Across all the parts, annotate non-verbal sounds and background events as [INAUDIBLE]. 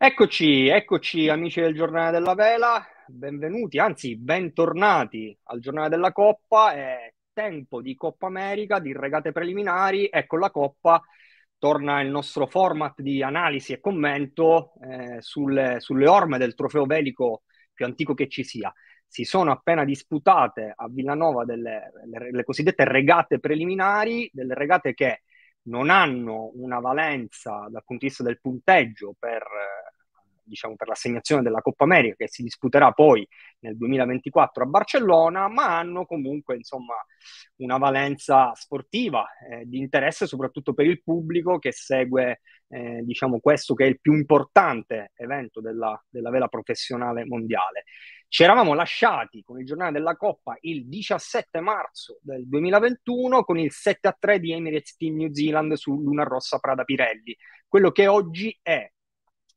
Eccoci, eccoci amici del Giornale della Vela, benvenuti, anzi bentornati al Giornale della Coppa, è tempo di Coppa America, di regate preliminari e con la Coppa torna il nostro format di analisi e commento eh, sulle, sulle, orme del trofeo velico più antico che ci sia. Si sono appena disputate a Villanova delle le, le cosiddette regate preliminari, delle regate che non hanno una valenza dal punto di vista del punteggio per diciamo, per l'assegnazione della Coppa America che si disputerà poi nel 2024 a Barcellona, ma hanno comunque insomma, una valenza sportiva eh, di interesse soprattutto per il pubblico che segue eh, diciamo, questo che è il più importante evento della, della vela professionale mondiale. Ci eravamo lasciati con il giornale della Coppa il 17 marzo del 2021 con il 7 a 3 di Emirates Team New Zealand su Luna Rossa Prada Pirelli. Quello che oggi è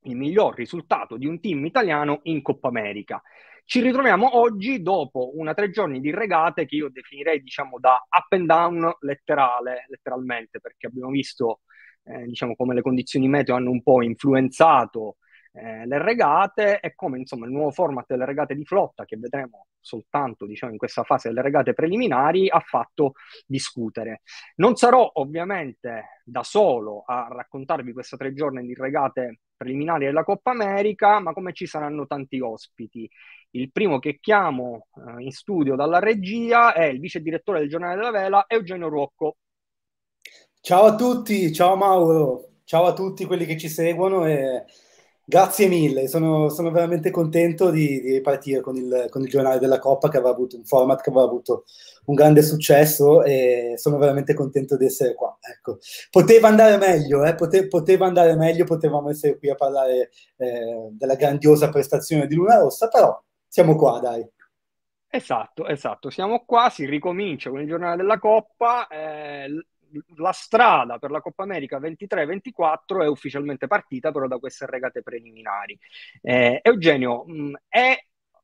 il miglior risultato di un team italiano in Coppa America. Ci ritroviamo oggi dopo una tre giorni di regate che io definirei diciamo da up and down letterale, letteralmente, perché abbiamo visto eh, diciamo come le condizioni meteo hanno un po' influenzato eh, le regate e come insomma il nuovo format delle regate di flotta che vedremo soltanto diciamo in questa fase delle regate preliminari ha fatto discutere. Non sarò ovviamente da solo a raccontarvi questa tre giorni di regate preliminari della Coppa America, ma come ci saranno tanti ospiti. Il primo che chiamo eh, in studio dalla regia è il vice direttore del Giornale della Vela, Eugenio Ruocco. Ciao a tutti, ciao Mauro, ciao a tutti quelli che ci seguono e Grazie mille, sono, sono veramente contento di, di ripartire con il, con il, giornale della Coppa che aveva avuto un format che aveva avuto un grande successo e sono veramente contento di essere qua. Ecco. Poteva andare meglio, eh? Pote, poteva andare meglio, potevamo essere qui a parlare eh, della grandiosa prestazione di Luna Rossa, però siamo qua, dai. Esatto, esatto, siamo qua, si ricomincia con il giornale della Coppa. Eh, la strada per la Coppa America 23-24 è ufficialmente partita però da queste regate preliminari. Eh, Eugenio, mh, mm, è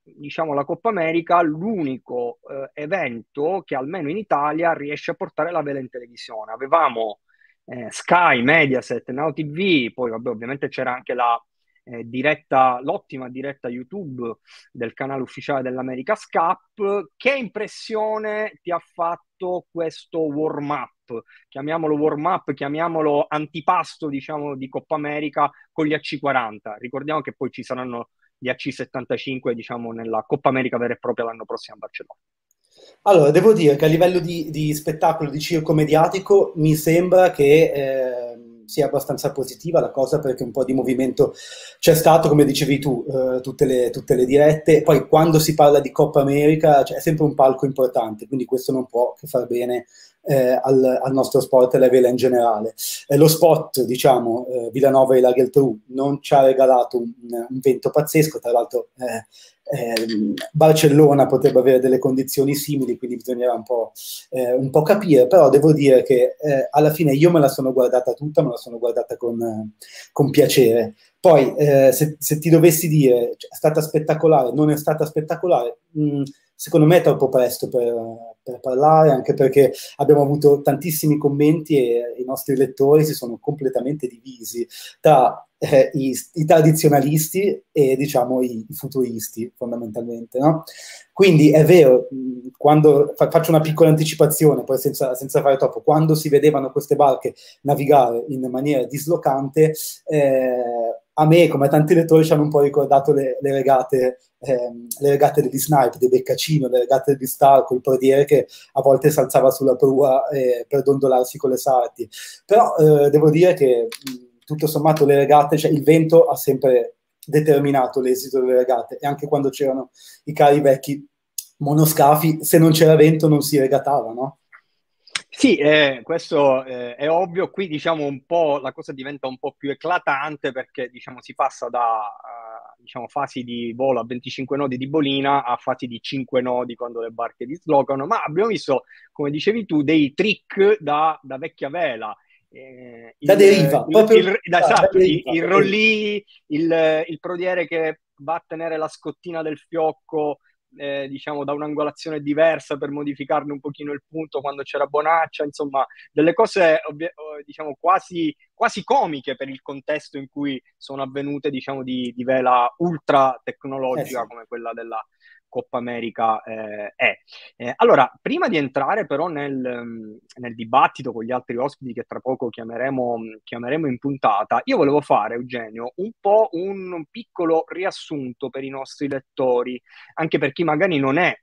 diciamo, la Coppa America l'unico eh, evento che almeno in Italia riesce a portare la vela in televisione. Avevamo eh, Sky, Mediaset, Now TV, poi vabbè, ovviamente c'era anche la, eh, diretta, l'ottima diretta YouTube del canale ufficiale dell'America Scap. Che impressione ti ha fatto? fatto questo warm up, chiamiamolo warm up, chiamiamolo antipasto diciamo di Coppa America con gli AC40. Ricordiamo che poi ci saranno gli AC75 diciamo nella Coppa America vera e propria l'anno prossimo a Barcellona. Allora, devo dire che a livello di, di spettacolo, di circo mediatico, mi sembra che eh, sia abbastanza positiva la cosa perché un po' di movimento c'è stato, come dicevi tu, eh, tutte, le, tutte, le, dirette. Poi quando si parla di Coppa America cioè, è sempre un palco importante, quindi questo non può che far bene eh, al, al, nostro sport e alla vela in generale. Eh, lo spot, diciamo, eh, Villanova e la Geltrú non ci ha regalato un, un vento pazzesco, tra l'altro eh, ehm, Barcellona potrebbe avere delle condizioni simili, quindi bisognerà un po', eh, un po capire, però devo dire che eh, alla fine io me la sono guardata tutta, me la sono guardata con, con piacere. Poi, se, se, ti dovessi dire, cioè, è stata spettacolare, non è stata spettacolare, mh, mm, secondo me è troppo presto per, per parlare, anche perché abbiamo avuto tantissimi commenti e i nostri lettori si sono completamente divisi tra eh, i, i, tradizionalisti e diciamo i, i futuristi fondamentalmente. No? Quindi è vero, quando fa, faccio una piccola anticipazione, poi senza, senza, fare troppo, quando si vedevano queste barche navigare in maniera dislocante, eh, a me, come a tanti lettori, ci hanno un po' ricordato le, le regate, ehm, le regate degli Snipe, del Beccacino, le regate di Starco, il prodiere che a volte si alzava sulla prua eh, per dondolarsi con le sarti. Però eh, devo dire che mh, tutto sommato le regate, cioè il vento ha sempre determinato l'esito delle regate e anche quando c'erano i cari vecchi monoscafi, se non c'era vento non si regatava, no? Sì, eh, questo eh, è ovvio, qui diciamo un po' la cosa diventa un po' più eclatante perché diciamo si passa da uh, diciamo, fasi di volo a 25 nodi di bolina a fasi di 5 nodi quando le barche dislocano, ma abbiamo visto, come dicevi tu, dei trick da, da vecchia vela. Eh, il, da deriva, il, proprio il, da, esatto, deriva. il, il rollì, il, il prodiere che va a tenere la scottina del fiocco eh, diciamo da un'angolazione diversa per modificarne un pochino il punto quando c'era Bonaccia, insomma delle cose ovvie- oh, diciamo quasi, quasi, comiche per il contesto in cui sono avvenute diciamo di, di vela ultra tecnologica eh sì. come quella della, Coppa America eh, è. Eh, allora, prima di entrare però nel, mm, nel, dibattito con gli altri ospiti che tra poco chiameremo, mm, chiameremo in puntata, io volevo fare, Eugenio, un po' un piccolo riassunto per i nostri lettori, anche per chi magari non è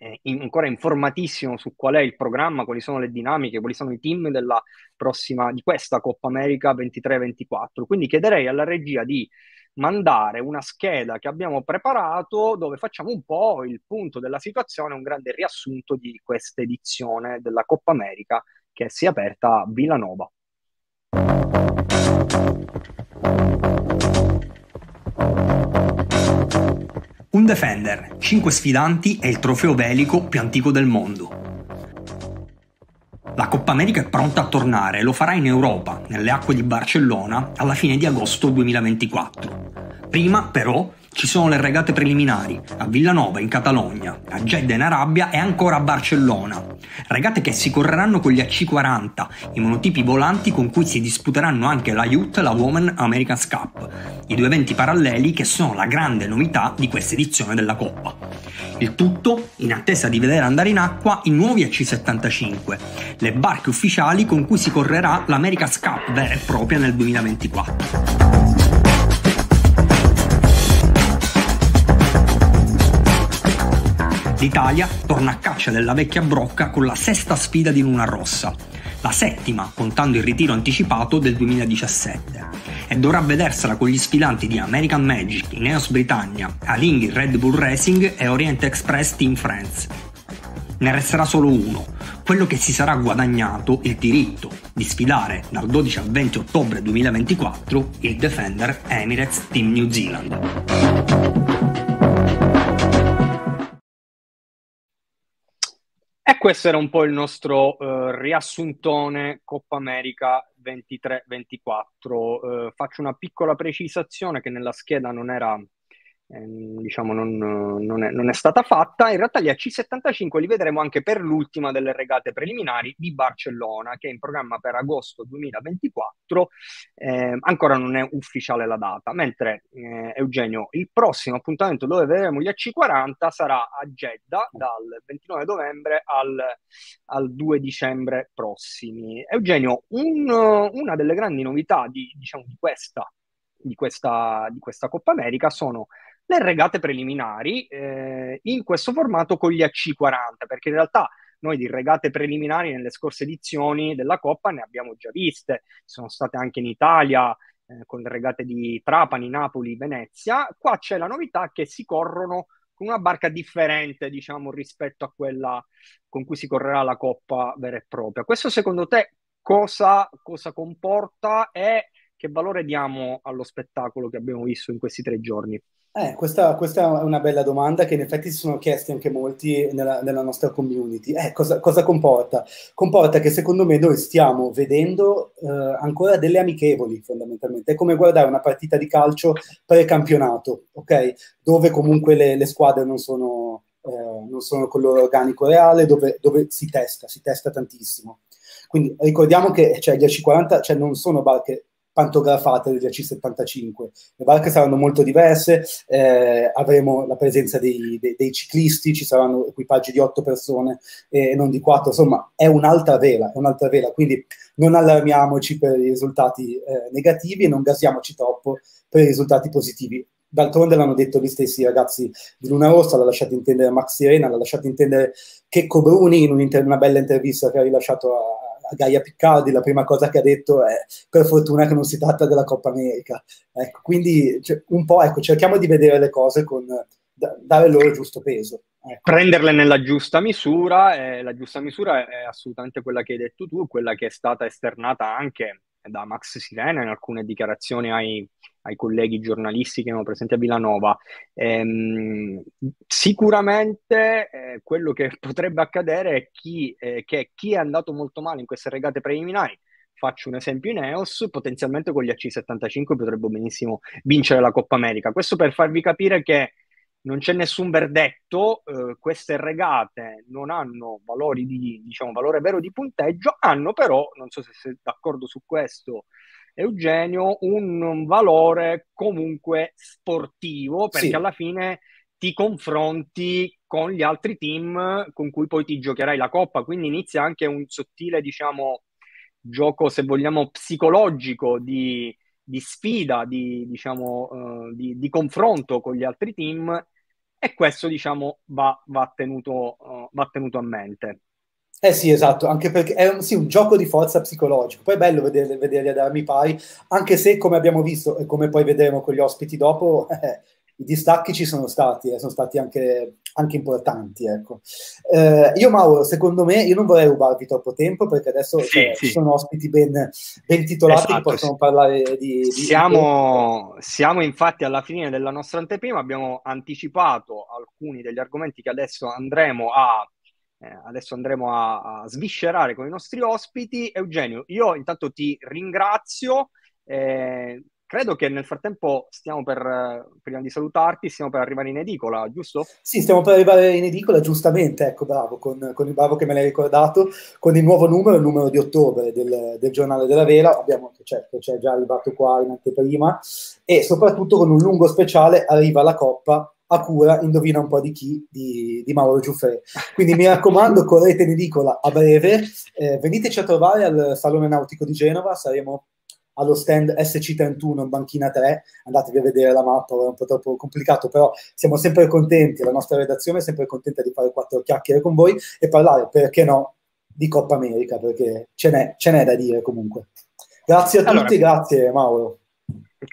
eh, in, ancora informatissimo su qual è il programma, quali sono le dinamiche, quali sono i team della prossima, di questa Coppa America 23-24. Quindi chiederei alla regia di mandare una scheda che abbiamo preparato dove facciamo un po' il punto della situazione, un grande riassunto di questa edizione della Coppa America che si è aperta a Villanova. Un Defender, 5 sfidanti e il trofeo velico più antico del mondo. La Coppa America è pronta a tornare, lo farà in Europa, nelle acque di Barcellona, alla fine di agosto 2024. Prima, però, ci sono le regate preliminari a Villanova in Catalogna, a Jeddah in Arabia e ancora a Barcellona. Regate che si correranno con gli AC40, i monotipi volanti con cui si disputeranno anche la Youth e la Women America's Cup, i due eventi paralleli che sono la grande novità di questa edizione della Coppa. Il tutto in attesa di vedere andare in acqua i nuovi AC75, le barche ufficiali con cui si correrà l'America's Cup vera e propria nel 2024. L'Italia torna a caccia della vecchia brocca con la sesta sfida di Luna Rossa, la settima contando il ritiro anticipato del 2017, e dovrà vedersela con gli sfidanti di American Magic, Ineos Britannia, Alinghi Red Bull Racing e Orient Express Team France. Ne resterà solo uno, quello che si sarà guadagnato il diritto di sfidare dal 12 al 20 ottobre 2024 il Defender Emirates Team New Zealand. E questo era un po' il nostro eh, riassuntone Coppa America 23-24. Eh, faccio una piccola precisazione che nella scheda non era Ehm, diciamo non, non, è, non, è, stata fatta. In realtà gli AC75 li vedremo anche per l'ultima delle regate preliminari di Barcellona, che è in programma per agosto 2024. Eh, ancora non è ufficiale la data, mentre eh, Eugenio, il prossimo appuntamento dove vedremo gli AC40 sarà a Jeddah dal 29 novembre al, al 2 dicembre prossimi. Eugenio, un, una delle grandi novità di, diciamo, di, questa, di, questa, di questa Coppa America sono le regate preliminari eh, in questo formato con gli AC40, perché in realtà noi di regate preliminari nelle scorse edizioni della Coppa ne abbiamo già viste, sono state anche in Italia eh, con le regate di Trapani, Napoli, Venezia. Qua c'è la novità che si corrono con una barca differente, diciamo, rispetto a quella con cui si correrà la Coppa vera e propria. Questo secondo te cosa, cosa comporta e che valore diamo allo spettacolo che abbiamo visto in questi tre giorni? Eh, questa, questa, è una bella domanda che in effetti si sono chiesti anche molti nella, nella nostra community. Eh, cosa, cosa, comporta? Comporta che secondo me noi stiamo vedendo eh, ancora delle amichevoli fondamentalmente. È come guardare una partita di calcio pre-campionato, okay? dove comunque le, le squadre non sono, eh, non sono, con loro organico reale, dove, dove si testa, si testa tantissimo. Quindi ricordiamo che cioè, gli AC40 cioè, non sono barche pantografate degli AC75. Le barche saranno molto diverse, eh, avremo la presenza dei, dei, dei, ciclisti, ci saranno equipaggi di otto persone e eh, non di quattro, insomma è un'altra vela, è un'altra vela, quindi non allarmiamoci per i risultati eh, negativi e non gasiamoci troppo per i risultati positivi. D'altronde l'hanno detto gli stessi ragazzi di Luna Rossa, l'ha lasciato intendere Max Sirena, l'ha lasciato intendere Checco Bruni in una bella intervista che ha rilasciato a, Gaia Piccardi, la prima cosa che ha detto è per fortuna che non si tratta della Coppa America. Ecco, quindi cioè, un po' ecco, cerchiamo di vedere le cose con da, dare loro il giusto peso. Ecco. Prenderle nella giusta misura, eh, la giusta misura è assolutamente quella che hai detto tu, quella che è stata esternata anche da Max Sirena in alcune dichiarazioni ai, ai colleghi giornalisti che erano presenti a Villanova. Ehm, sicuramente eh, quello che [LAUGHS] potrebbe accadere è chi, eh, che chi è andato molto male in queste regate preliminari, faccio un esempio in EOS, potenzialmente con gli AC75 potrebbe benissimo vincere la Coppa America. Questo per farvi capire che non c'è nessun verdetto, eh, queste regate non hanno valori di, diciamo, valore vero di punteggio, hanno però, non so se sei d'accordo su questo, Eugenio, un valore comunque sportivo, perché sì. alla fine ti confronti con gli altri team con cui poi ti giocherai la coppa, quindi inizia anche un sottile, diciamo, gioco, se vogliamo, psicologico di, di sfida, di, diciamo, uh, di, di, confronto con gli altri team e questo diciamo va, va, tenuto, uh, va tenuto a mente. Eh sì, esatto, anche perché è un, sì, un gioco di forza psicologico. Poi è bello vederli, vederli ad armi pari, anche se, come abbiamo visto e come poi vedremo con gli ospiti dopo, eh, [LAUGHS] i distacchi ci sono stati, eh, sono stati anche anche importanti. Ecco. Eh, io, Mauro, secondo me, io non vorrei rubarvi troppo tempo perché adesso sì, cioè, sì. ci sono ospiti ben, ben titolati esatto, che possono sì. parlare di. di siamo, siamo infatti alla fine della nostra anteprima, abbiamo anticipato alcuni degli argomenti che adesso andremo a. Eh, adesso andremo a, a sviscerare con i nostri ospiti. Eugenio, io intanto ti ringrazio. Eh, Credo che nel frattempo stiamo per, prima di salutarti, stiamo per arrivare in edicola, giusto? Sì, stiamo per arrivare in edicola, giustamente, ecco, bravo, con, con il bravo che me l'hai ricordato, con il nuovo numero, il numero di ottobre del, del giornale della Vela, abbiamo, certo, c'è già arrivato qua in anteprima, e soprattutto con un lungo speciale arriva la Coppa a cura, indovina un po' di chi, di, di Mauro Giuffre. Quindi mi raccomando, correte in edicola a breve, eh, veniteci a trovare al Salone Nautico di Genova, saremo allo stand SC31 in banchina 3, andatevi a vedere la mappa, è un po' troppo complicato, però siamo sempre contenti, la nostra redazione è sempre contenta di fare quattro chiacchiere con voi e parlare, perché no, di Coppa America, perché ce n'è, ce n'è da dire comunque. Grazie a allora, tutti, grazie Mauro.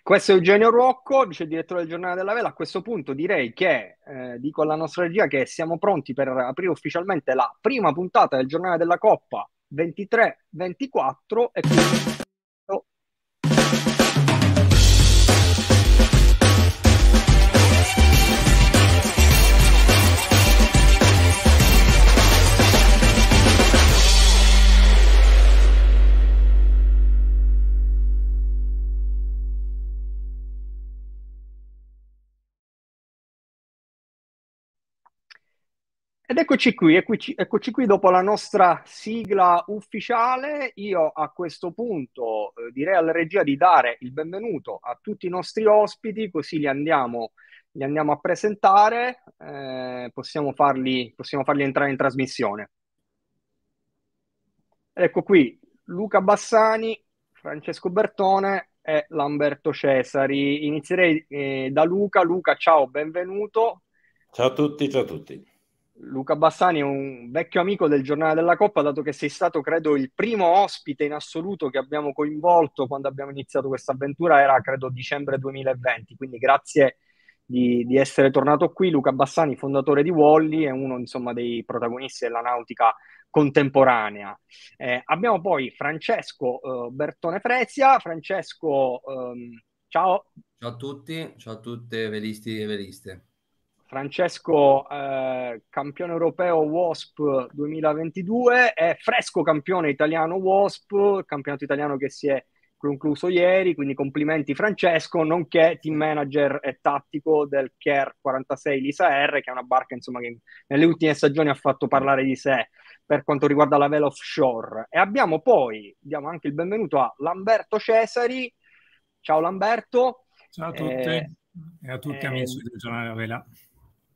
Questo è Eugenio Ruocco, vice direttore del giornale della Vela. A questo punto direi che, eh, dico alla nostra regia, che siamo pronti per aprire ufficialmente la prima puntata del giornale della Coppa 23-24 e quindi... Ed eccoci qui, eccoci, eccoci, qui dopo la nostra sigla ufficiale. Io a questo punto eh, direi alla regia di dare il benvenuto a tutti i nostri ospiti, così li andiamo, li andiamo a presentare, eh, possiamo, farli, possiamo, farli, entrare in trasmissione. Ecco qui Luca Bassani, Francesco Bertone e Lamberto Cesari. Inizierei eh, da Luca. Luca, ciao, benvenuto. Ciao a tutti, ciao a tutti. Luca Bassani è un vecchio amico del giornale della Coppa, dato che sei stato, credo, il primo ospite in assoluto che abbiamo coinvolto quando abbiamo iniziato questa avventura, era credo dicembre 2020, quindi grazie di, di essere tornato qui. Luca Bassani, fondatore di Wally, è uno insomma, dei protagonisti della nautica contemporanea. Eh, abbiamo poi Francesco eh, Bertone Frezia. Francesco, ehm, ciao. Ciao a tutti, ciao a tutte velisti e veliste. Francesco, eh, campione europeo WASP 2022, è fresco campione italiano WASP, campionato italiano che si è concluso ieri, quindi complimenti Francesco, nonché team manager e tattico del CARE 46 Lisa R, che è una barca insomma, che nelle ultime stagioni ha fatto parlare di sé per quanto riguarda la Vela Offshore. E abbiamo poi, diamo anche il benvenuto a Lamberto Cesari. Ciao Lamberto. Ciao a tutti eh, e a tutti eh, amici del giornale La Vela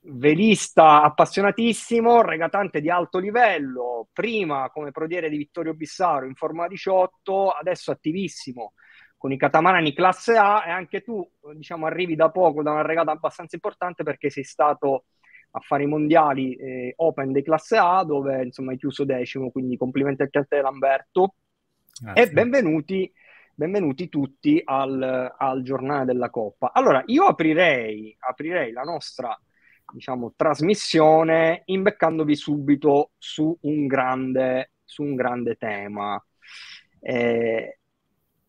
velista appassionatissimo, regatante di alto livello, prima come prodiere di Vittorio Bissaro in Formula 18, adesso attivissimo con i catamarani classe A e anche tu diciamo, arrivi da poco da una regata abbastanza importante perché sei stato a fare i mondiali eh, Open di classe A dove insomma hai chiuso decimo, quindi complimenti anche a te Lamberto Grazie. e benvenuti benvenuti tutti al, al, giornale della Coppa. Allora, io aprirei, aprirei la nostra diciamo, trasmissione imbeccandovi subito su un grande, su un grande tema. Eh,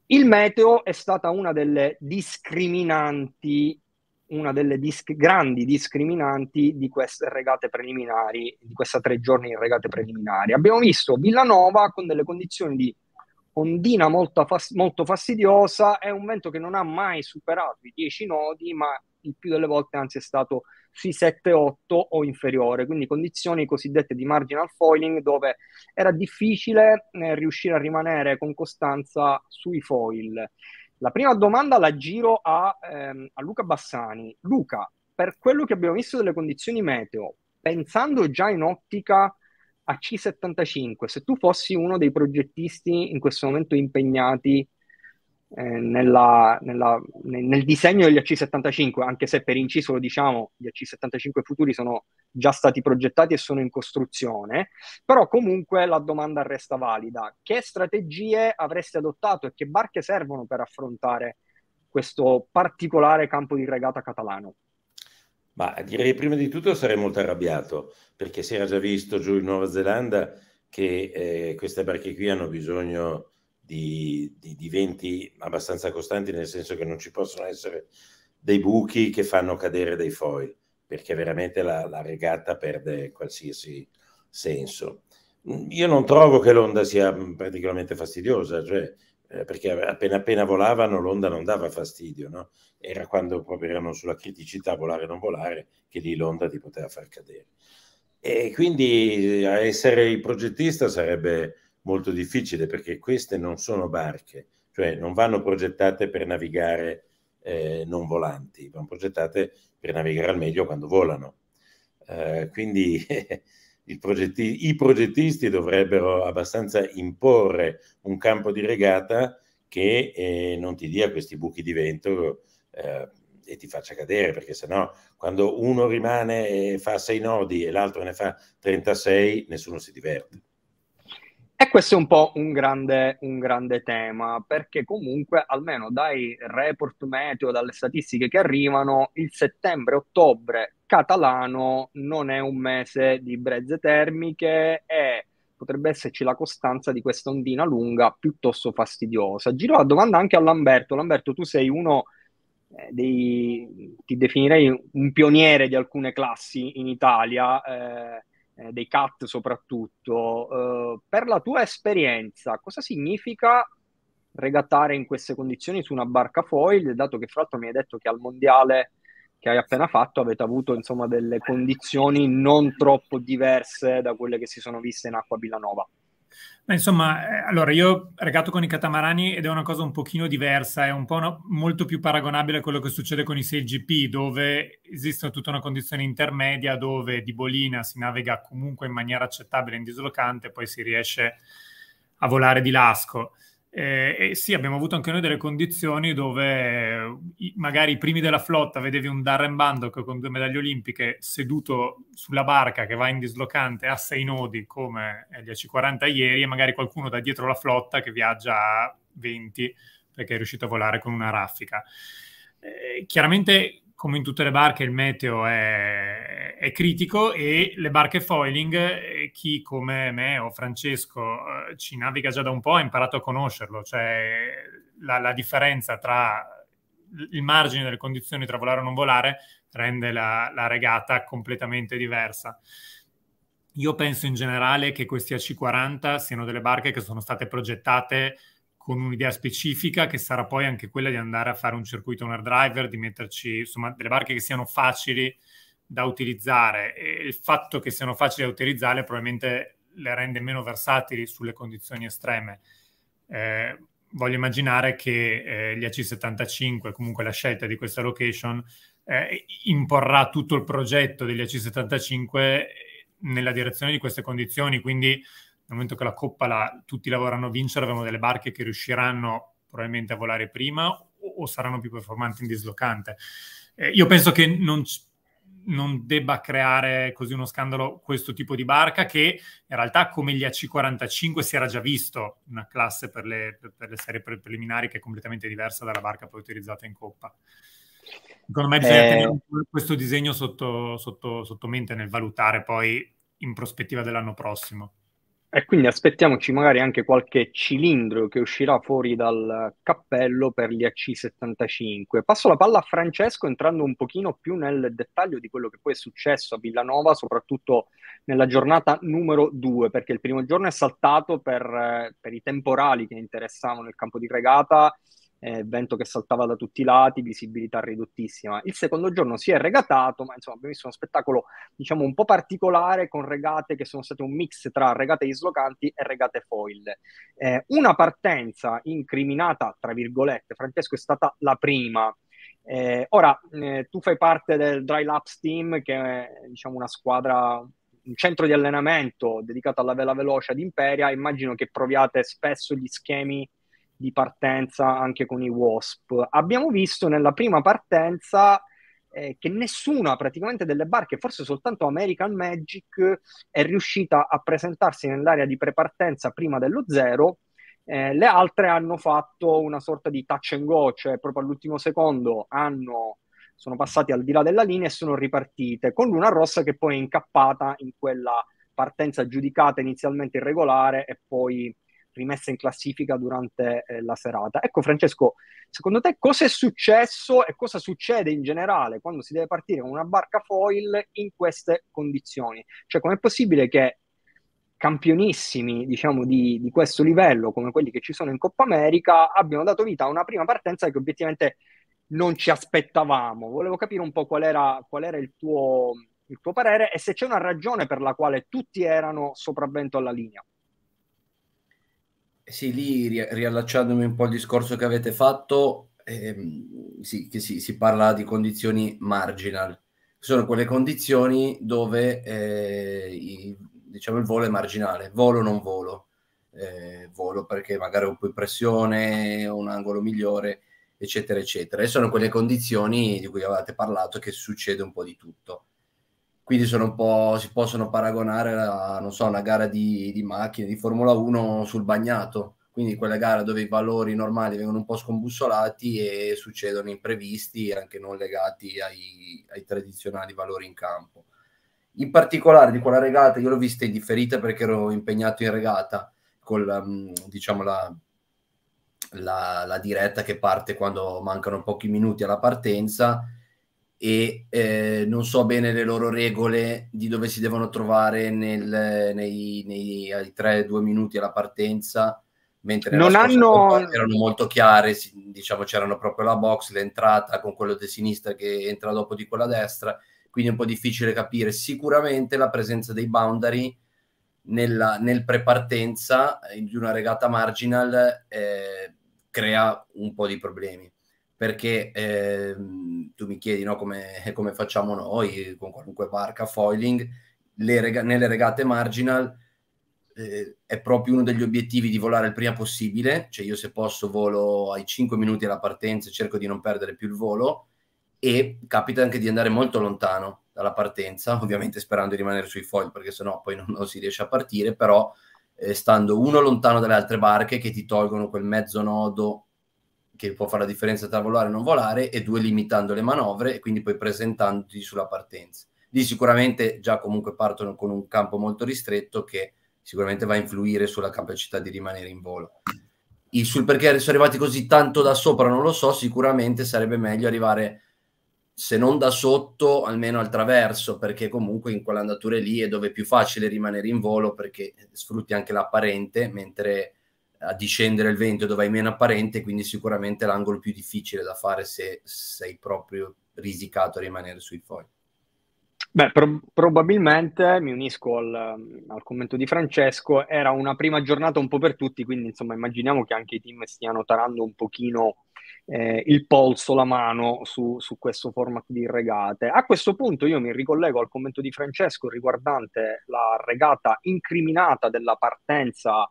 il meteo è stata una delle discriminanti, una delle disc- grandi discriminanti di queste regate preliminari, di questa tre giorni in regate preliminari. Abbiamo visto Villanova con delle condizioni di ondina molto, fas- molto fastidiosa, è un vento che non ha mai superato i 10 nodi, ma il più delle volte anzi è stato sui 7-8 o inferiore, quindi condizioni cosiddette di marginal foiling dove era difficile eh, riuscire a rimanere con costanza sui foil. La prima domanda la giro a, ehm, a Luca Bassani. Luca, per quello che abbiamo visto delle condizioni meteo, pensando già in ottica a C75, se tu fossi uno dei progettisti in questo momento impegnati eh, nella, nella, nel, nel, disegno degli AC75, anche se per inciso lo diciamo, gli AC75 futuri sono già stati progettati e sono in costruzione, però comunque la domanda resta valida. Che strategie avreste adottato e che barche servono per affrontare questo particolare campo di regata catalano? Ma direi prima di tutto sarei molto arrabbiato perché si era già visto giù in Nuova Zelanda che eh, queste barche qui hanno bisogno di, di, di, venti abbastanza costanti, nel senso che non ci possono essere dei buchi che fanno cadere dei foil, perché veramente la, la regata perde qualsiasi senso. Io non trovo che l'onda sia particolarmente fastidiosa, cioè, eh, perché appena appena volavano l'onda non dava fastidio, no? era quando proprio erano sulla criticità volare o non volare che lì l'onda ti poteva far cadere. E quindi a eh, essere il progettista sarebbe molto difficile perché queste non sono barche, cioè non vanno progettate per navigare eh, non volanti, vanno progettate per navigare al meglio quando volano. Eh, quindi [LAUGHS] progetti, i progettisti dovrebbero abbastanza imporre un campo di regata che eh, non ti dia questi buchi di vento eh, e ti faccia cadere, perché sennò quando uno rimane e fa sei nodi e l'altro ne fa 36, nessuno si diverte. E questo è un po' un grande, un grande tema, perché comunque almeno dai report meteo, dalle statistiche che arrivano, il settembre-ottobre catalano non è un mese di brezze termiche e potrebbe esserci la costanza di questa ondina lunga piuttosto fastidiosa. Giro la domanda anche a Lamberto. Lamberto, tu sei uno eh, dei, ti definirei un pioniere di alcune classi in Italia. Eh, eh, dei CAT soprattutto, eh, per la tua esperienza cosa significa regattare in queste condizioni su una barca foil, dato che fra l'altro mi hai detto che al mondiale che hai appena fatto avete avuto insomma delle condizioni non troppo diverse da quelle che si sono viste in acqua Villanova? Ma insomma, eh, allora io regato con i catamarani ed è una cosa un pochino diversa, è un po' no, molto più paragonabile a quello che succede con i 6GP, dove esiste tutta una condizione intermedia dove di bolina si navega comunque in maniera accettabile in dislocante, poi si riesce a volare di lasco. Eh, e sì, abbiamo avuto anche noi delle condizioni dove magari i primi della flotta vedevi un Darren Bandock con due medaglie olimpiche seduto sulla barca che va in dislocante a sei nodi come gli AC40 ieri e magari qualcuno da dietro la flotta che viaggia a 20 perché è riuscito a volare con una raffica. Eh, chiaramente come in tutte le barche, il meteo è, è critico e le barche foiling, eh, chi come me o Francesco eh, ci naviga già da un po', ha imparato a conoscerlo, cioè la, la differenza tra il margine delle condizioni tra volare o non volare rende la, la regata completamente diversa. Io penso in generale che questi AC40 siano delle barche che sono state progettate con un'idea specifica che sarà poi anche quella di andare a fare un circuito owner driver, di metterci insomma delle barche che siano facili da utilizzare e il fatto che siano facili da utilizzare probabilmente le rende meno versatili sulle condizioni estreme. Eh, voglio immaginare che eh, gli AC75, comunque la scelta di questa location, eh, imporrà tutto il progetto degli AC75 nella direzione di queste condizioni, quindi nel momento che la Coppa la, tutti lavoranno a vincere, avremo delle barche che riusciranno probabilmente a volare prima o, o saranno più performanti in dislocante. Eh, io penso che non, non, debba creare così uno scandalo questo tipo di barca che in realtà come gli AC45 si era già visto una classe per le, per le serie pre- preliminari che è completamente diversa dalla barca poi utilizzata in Coppa. Secondo me bisogna eh... tenere questo disegno sotto, sotto, sotto mente nel valutare poi in prospettiva dell'anno prossimo. E quindi aspettiamoci magari anche qualche cilindro che uscirà fuori dal cappello per gli AC75. Passo la palla a Francesco entrando un pochino più nel dettaglio di quello che poi è successo a Villanova, soprattutto nella giornata numero 2, perché il primo giorno è saltato per, eh, per i temporali che interessavano il campo di regata eh, vento che saltava da tutti i lati, visibilità ridottissima. Il secondo giorno si è regatato, ma insomma abbiamo visto uno spettacolo diciamo un po' particolare con regate che sono state un mix tra regate dislocanti e regate foil. Eh, una partenza incriminata, tra virgolette, Francesco è stata la prima. Eh, ora, eh, tu fai parte del Dry Laps Team, che è diciamo, una squadra un centro di allenamento dedicato alla vela veloce ad Imperia, immagino che proviate spesso gli schemi di partenza anche con i Wasp. Abbiamo visto nella prima partenza eh, che nessuna praticamente delle barche, forse soltanto American Magic, è riuscita a presentarsi nell'area di prepartenza prima dello zero. Eh, le altre hanno fatto una sorta di touch and go, cioè proprio all'ultimo secondo hanno, sono passati al di là della linea e sono ripartite, con Luna Rossa che poi è incappata in quella partenza giudicata inizialmente irregolare e poi rimessa in classifica durante eh, la serata. Ecco Francesco, secondo te cosa è successo e cosa succede in generale quando si deve partire con una barca foil in queste condizioni? Cioè com'è possibile che campionissimi diciamo, di, di, questo livello come quelli che ci sono in Coppa America abbiano dato vita a una prima partenza che obiettivamente non ci aspettavamo. Volevo capire un po' qual era, qual era il, tuo, il tuo parere e se c'è una ragione per la quale tutti erano sopravvento alla linea. Eh sì, lì riallacciandomi un po' al discorso che avete fatto, ehm, sì, che sì, si parla di condizioni marginal, sono quelle condizioni dove eh, i, diciamo il volo è marginale, volo o non volo, eh, volo perché magari ho più pressione, ho un angolo migliore, eccetera, eccetera. E sono quelle condizioni di cui avevate parlato che succede un po' di tutto quindi sono un po', si possono paragonare a so, una gara di, di, macchine di Formula 1 sul bagnato, quindi quella gara dove i valori normali vengono un po' scombussolati e succedono imprevisti anche non legati ai, ai tradizionali valori in campo. In particolare di quella regata, io l'ho vista in differita perché ero impegnato in regata con mm, diciamo, la, la, la diretta che parte quando mancano pochi minuti alla partenza e eh, non so bene le loro regole di dove si devono trovare nel, nei, nei, ai 3-2 minuti alla partenza mentre non hanno... erano molto chiare, diciamo c'erano proprio la box, l'entrata con quello di sinistra che entra dopo di quella destra, quindi è un po' difficile capire. Sicuramente la presenza dei boundary nella, nel prepartenza eh, di una regata marginal eh, crea un po' di problemi perché eh, tu mi chiedi no, come, [LAUGHS] come, facciamo noi con qualunque barca foiling, le rega nelle regate marginal eh, è proprio uno degli obiettivi di volare il prima possibile, cioè io se posso volo ai 5 minuti alla partenza, cerco di non perdere più il volo e capita anche di andare molto lontano dalla partenza, [LAUGHS] ovviamente sperando di rimanere sui foil perché sennò poi non, non si riesce a partire, però eh, stando uno lontano dalle altre barche che ti tolgono quel mezzo nodo che può fare la differenza tra volare e non volare, e due limitando le manovre e quindi poi presentandoti sulla partenza. Lì sicuramente già comunque partono con un campo molto ristretto che sicuramente va a influire sulla capacità di rimanere in volo. Il, sul perché sono arrivati così tanto da sopra non lo so, sicuramente sarebbe meglio arrivare se non da sotto, almeno al traverso, perché comunque in quell'andatura lì è dove è più facile rimanere in volo perché sfrutti anche l'apparente, mentre a discendere il vento dove hai meno apparente, quindi sicuramente l'angolo più difficile da fare se sei proprio risicato a rimanere sui foil. Beh, pro- probabilmente mi unisco al, al, commento di Francesco, era una prima giornata un po' per tutti, quindi insomma immaginiamo che anche i team stiano tarando un pochino eh, il polso, la mano su, su, questo format di regate. A questo punto io mi ricollego al commento di Francesco riguardante la regata incriminata della partenza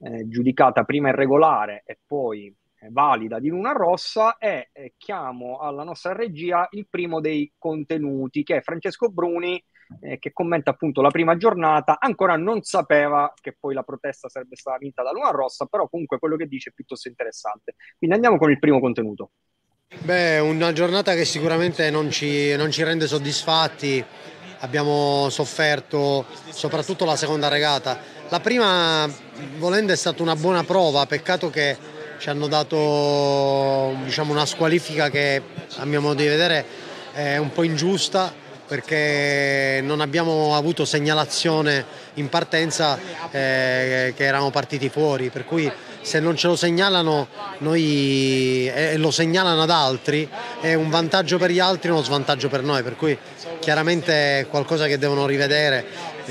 eh, giudicata prima irregolare e poi eh, valida di Luna Rossa e eh, chiamo alla nostra regia il primo dei contenuti che è Francesco Bruni eh, che commenta appunto la prima giornata ancora non sapeva che poi la protesta sarebbe stata vinta da Luna Rossa però comunque quello che dice è piuttosto interessante quindi andiamo con il primo contenuto Beh, una giornata che sicuramente non ci, non ci rende soddisfatti abbiamo sofferto soprattutto la seconda regata. La prima volendo è stata una buona prova, peccato che ci hanno dato diciamo, una squalifica che a mio modo di vedere è un po' ingiusta perché non abbiamo avuto segnalazione in partenza eh, che eravamo partiti fuori, per cui se non ce lo segnalano noi, e lo segnalano ad altri è un vantaggio per gli altri e uno svantaggio per noi, per cui chiaramente è qualcosa che devono rivedere,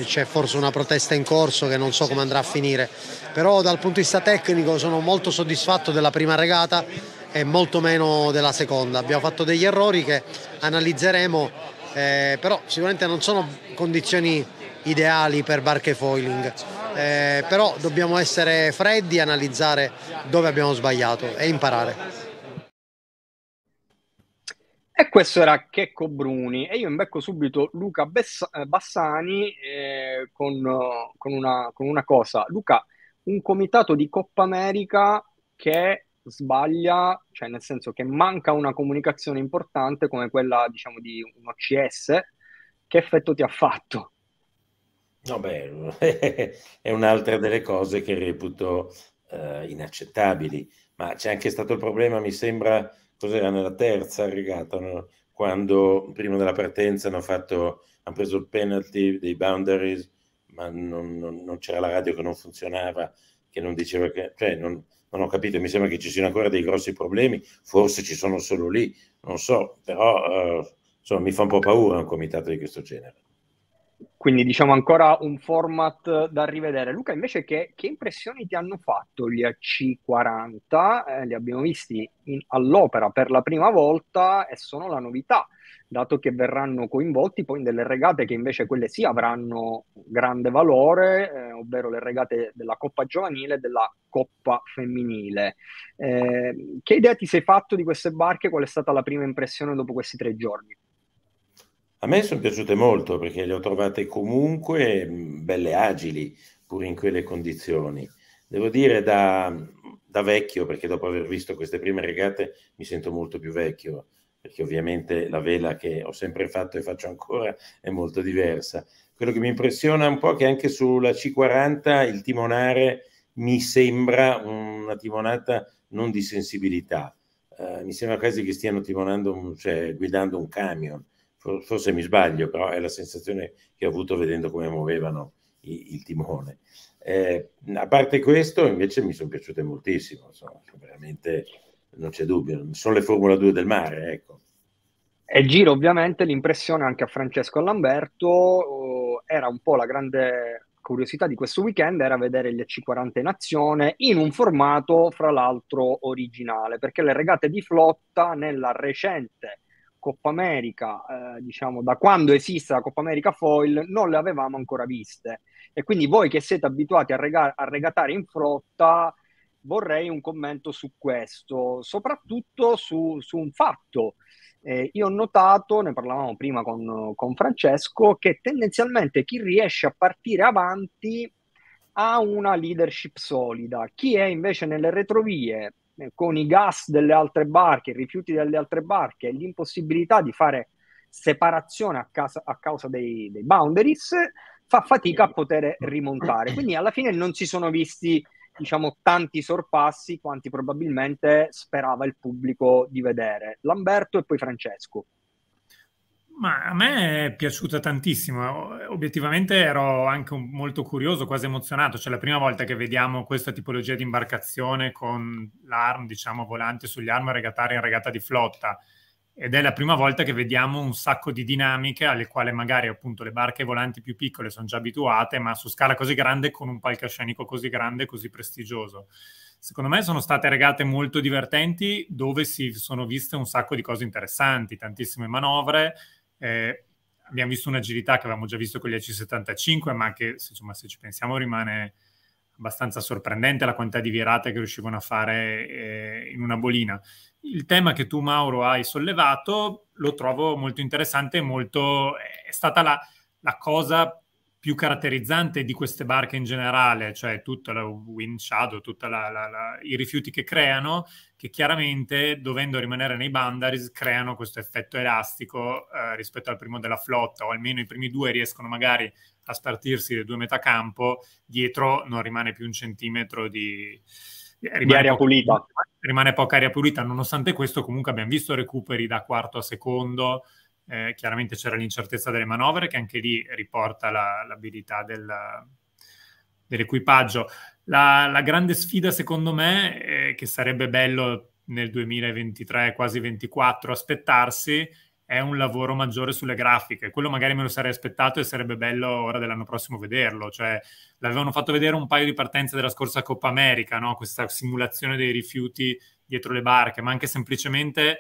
c'è forse una protesta in corso che non so come andrà a finire, però dal punto di vista tecnico sono molto soddisfatto della prima regata e molto meno della seconda, abbiamo fatto degli errori che analizzeremo, eh, però sicuramente non sono condizioni ideali per barche foiling eh, però dobbiamo essere freddi, analizzare dove abbiamo sbagliato e imparare. E questo era Checco Bruni e io imbecco subito Luca Bess- eh, Bassani eh, con, con, una, con, una, cosa. Luca, un comitato di Coppa America che sbaglia, cioè nel senso che manca una comunicazione importante come quella diciamo di un OCS, che effetto ti ha fatto? No, beh, [LAUGHS] è un'altra delle cose che reputo eh, inaccettabili, ma c'è anche stato il problema, mi sembra, cos'era nella terza regata, no? quando prima della partenza hanno, fatto, hanno preso il penalty dei boundaries, ma non, non, non c'era la radio che non funzionava, che non diceva che... Cioè, non, non ho capito, mi sembra che ci siano ancora dei grossi problemi, forse ci sono solo lì, non so, però eh, insomma, mi fa un po' paura un comitato di questo genere. Quindi diciamo ancora un format da rivedere. Luca, invece, che, che impressioni ti hanno fatto gli AC40? Eh, li abbiamo visti in, all'opera per la prima volta e sono la novità, dato che verranno coinvolti poi in delle regate che invece quelle sì avranno grande valore, eh, ovvero le regate della Coppa Giovanile e della Coppa Femminile. Eh, che idea ti sei fatto di queste barche? Qual è stata la prima impressione dopo questi tre giorni? A me sono piaciute molto perché le ho trovate comunque mm, belle agili, pur in quelle condizioni. Devo dire da, da vecchio, perché dopo aver visto queste prime regate mi sento molto più vecchio, perché ovviamente la vela che ho sempre fatto e faccio ancora è molto diversa. Quello che mi impressiona un po' è che anche sulla C40 il timonare mi sembra una timonata non di sensibilità, eh, mi sembra quasi che stiano timonando, un, cioè guidando un camion forse mi sbaglio, però è la sensazione che ho avuto vedendo come muovevano i, il timone. Eh, a parte questo, invece, mi sono piaciute moltissimo, insomma, cioè, veramente non c'è dubbio, sono le Formula 2 del mare, ecco. E giro ovviamente l'impressione anche a Francesco Lamberto, oh, era un po' la grande curiosità di questo weekend era vedere gli c 40 in azione in un formato fra l'altro originale, perché le regate di flotta nella recente Coppa America, eh, diciamo, da quando esiste la Coppa America Foil, non le avevamo ancora viste. E quindi voi che siete abituati a, rega- a regatare in frotta, vorrei un commento su questo, soprattutto su, su un fatto. Eh, io ho notato, ne parlavamo prima con, con, Francesco, che tendenzialmente chi riesce a partire avanti ha una leadership solida, chi è invece nelle retrovie con i gas delle altre barche, i rifiuti delle altre barche, l'impossibilità di fare separazione a, casa, a causa dei, dei, boundaries, fa fatica a poter rimontare. [CLEARS THROAT] Quindi alla fine non si sono visti diciamo, tanti sorpassi quanti probabilmente sperava il pubblico di vedere. Lamberto e poi Francesco. Ma a me è piaciuta tantissimo. Obiettivamente ero anche un, molto curioso, quasi emozionato. Cioè, la prima volta che vediamo questa tipologia di imbarcazione con l'arm, diciamo, volante sugli armi, regataria in regata di flotta. Ed è la prima volta che vediamo un sacco di dinamiche alle quali magari appunto le barche volanti più piccole sono già abituate, ma su scala così grande, con un palcoscenico così grande, così prestigioso. Secondo me sono state regate molto divertenti, dove si sono viste un sacco di cose interessanti, tantissime manovre, eh, abbiamo visto un'agilità che avevamo già visto con gli AC75, ma anche se, insomma, se ci pensiamo rimane abbastanza sorprendente la quantità di virate che riuscivano a fare eh, in una bolina. Il tema che tu, Mauro, hai sollevato lo trovo molto interessante, molto, eh, è stata la, la cosa più caratterizzante di queste barche in generale, cioè tutta la wind shadow, tutti i rifiuti che creano, che chiaramente dovendo rimanere nei boundaries creano questo effetto elastico eh, rispetto al primo della flotta, o almeno i primi due riescono magari a spartirsi le due metà campo, dietro non rimane più un centimetro di, di eh, aria poca, pulita. Rimane poca aria pulita, nonostante questo comunque abbiamo visto recuperi da quarto a secondo, eh, chiaramente c'era l'incertezza delle manovre che anche lì riporta la, l'abilità del, dell'equipaggio. La, la, grande sfida secondo me è eh, che sarebbe bello nel 2023, quasi 2024 aspettarsi è un lavoro maggiore sulle grafiche. Quello magari me lo sarei aspettato e sarebbe bello ora dell'anno prossimo vederlo. Cioè, l'avevano fatto vedere un paio di partenze della scorsa Coppa America, no? questa simulazione dei rifiuti dietro le barche, ma anche semplicemente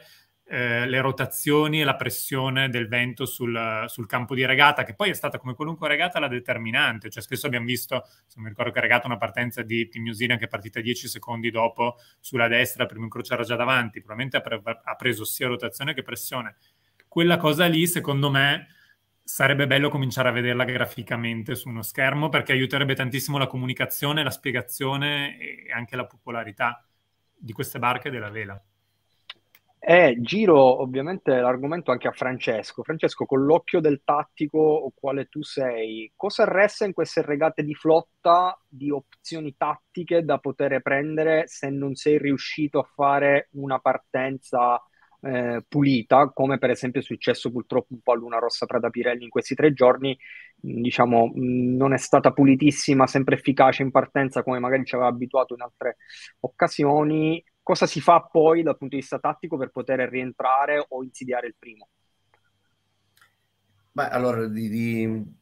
eh, le rotazioni e la pressione del vento sul, sul, campo di regata, che poi è stata come qualunque regata la determinante. Cioè, spesso abbiamo visto, se mi ricordo che regata una partenza di Team New Zealand che è partita 10 secondi dopo sulla destra, prima era già davanti, probabilmente ha, pre- ha preso sia rotazione che pressione. Quella cosa lì, secondo me, sarebbe bello cominciare a vederla graficamente su uno schermo perché aiuterebbe tantissimo la comunicazione, la spiegazione e anche la popolarità di queste barche e della vela. E eh, giro ovviamente l'argomento anche a Francesco. Francesco, con l'occhio del tattico, o quale tu sei, cosa resta in queste regate di flotta di opzioni tattiche da poter prendere se non sei riuscito a fare una partenza eh, pulita, come per esempio è successo purtroppo un po' a Luna Rossa Prada Pirelli in questi tre giorni, diciamo, non è stata pulitissima, sempre efficace in partenza come magari ci aveva abituato in altre occasioni, cosa si fa poi dal punto di vista tattico per poter rientrare o insidiare il primo? Beh, allora, di, di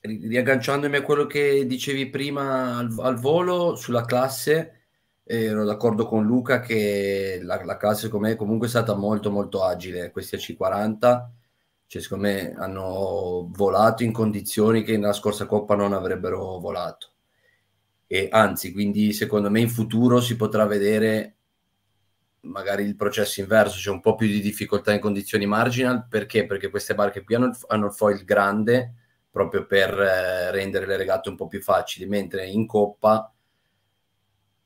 riagganciandomi a quello che dicevi prima al, al volo sulla classe, eh, ero d'accordo con Luca che la, la classe come me comunque stata molto molto agile, questi AC40, cioè secondo me hanno volato in condizioni che nella scorsa Coppa non avrebbero volato e anzi quindi secondo me in futuro si potrà vedere magari il processo inverso, c'è cioè un po' più di difficoltà in condizioni marginal, perché? Perché queste barche qui hanno, hanno il foil grande proprio per eh, rendere le regate un po' più facili, mentre in coppa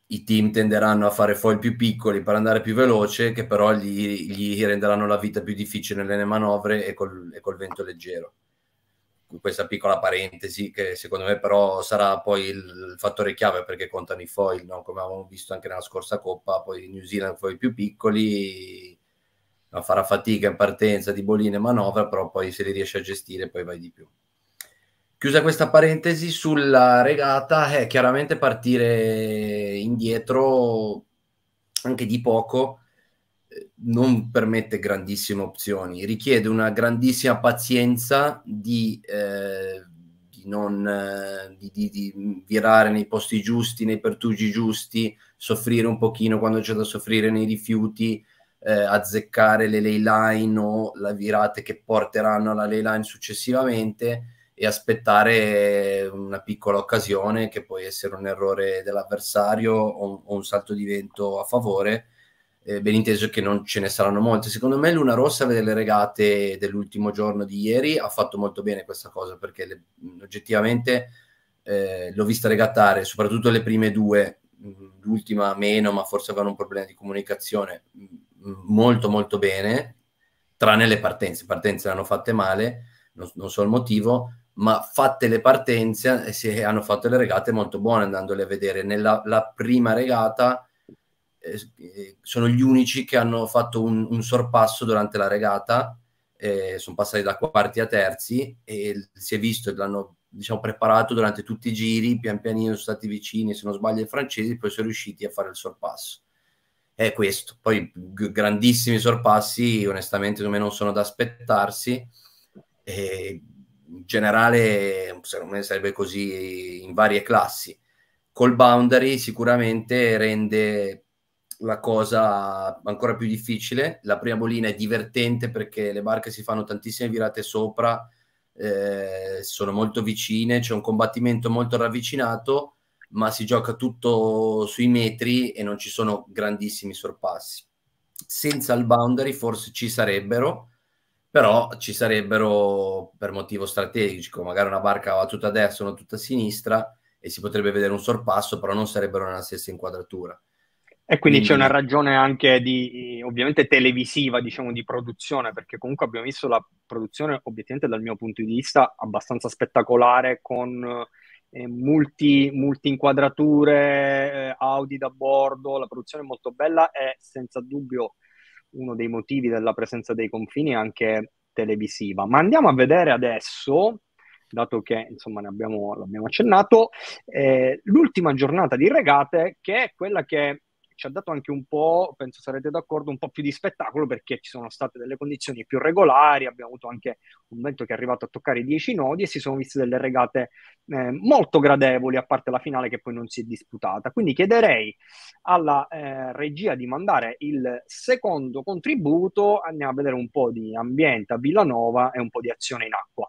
i team tenderanno a fare foil più piccoli per andare più veloce, che però gli, gli renderanno la vita più difficile nelle manovre e col, e col vento leggero questa piccola parentesi che secondo me però sarà poi il fattore chiave perché contano i foil, no? come avevamo visto anche nella scorsa coppa, poi New Zealand foil più piccoli farà fatica in partenza di bolline e manovra, però poi se li riesce a gestire poi vai di più. Chiusa questa parentesi sulla regata, eh, chiaramente partire indietro anche di poco non permette grandissime opzioni, richiede una grandissima pazienza di, eh, di non eh, di, di, di, virare nei posti giusti, nei pertugi giusti, soffrire un pochino quando c'è da soffrire nei rifiuti, eh, azzeccare le ley line o le virate che porteranno alla ley line successivamente e aspettare una piccola occasione che può essere un errore dell'avversario o, o un salto di vento a favore eh, ben inteso che non ce ne saranno molte. Secondo me Luna Rossa delle regate dell'ultimo giorno di ieri ha fatto molto bene questa cosa perché le, oggettivamente eh, l'ho vista regattare, soprattutto le prime due, l'ultima meno, ma forse avevano un problema di comunicazione, molto molto bene, tranne le partenze, le partenze le hanno fatte male, non, non so il motivo, ma fatte le partenze eh, si hanno fatto le regate molto buone andandole a vedere. Nella prima regata eh, eh, sono gli unici che hanno fatto un, un sorpasso durante la regata, eh, sono passati da quarti a terzi e si è visto, e l'hanno diciamo, preparato durante tutti i giri, pian pianino sono stati vicini, se non sbaglio, ai francesi, poi sono riusciti a fare il sorpasso. È questo. Poi grandissimi sorpassi, onestamente, secondo non sono da aspettarsi. E in generale, secondo me sarebbe così in varie classi. Col boundary sicuramente rende la cosa ancora più difficile. La prima bolina è divertente perché le barche si fanno tantissime virate sopra, eh, sono molto vicine, c'è un combattimento molto ravvicinato, ma si gioca tutto sui metri e non ci sono grandissimi sorpassi. Senza il boundary forse ci sarebbero, però ci sarebbero per motivo strategico, magari una barca va tutta a destra, una tutta a sinistra e si potrebbe vedere un sorpasso, però non sarebbero nella stessa inquadratura e quindi mm. c'è una ragione anche di, ovviamente televisiva, diciamo, di produzione, perché comunque abbiamo visto la produzione, obiettivamente dal mio punto di vista, abbastanza spettacolare con eh, multi, multi, inquadrature, eh, Audi da bordo, la produzione è molto bella è senza dubbio uno dei motivi della presenza dei confini anche televisiva. Ma andiamo a vedere adesso dato che insomma ne abbiamo, l'abbiamo accennato, eh, l'ultima giornata di regate che è quella che ci ha dato anche un po', penso sarete d'accordo, un po' più di spettacolo perché ci sono state delle condizioni più regolari, abbiamo avuto anche un vento che è arrivato a toccare i 10 nodi e si sono viste delle regate eh, molto gradevoli, a parte la finale che poi non si è disputata. Quindi chiederei alla eh, regia di mandare il secondo contributo, andiamo a vedere un po' di ambiente a Villanova e un po' di azione in acqua.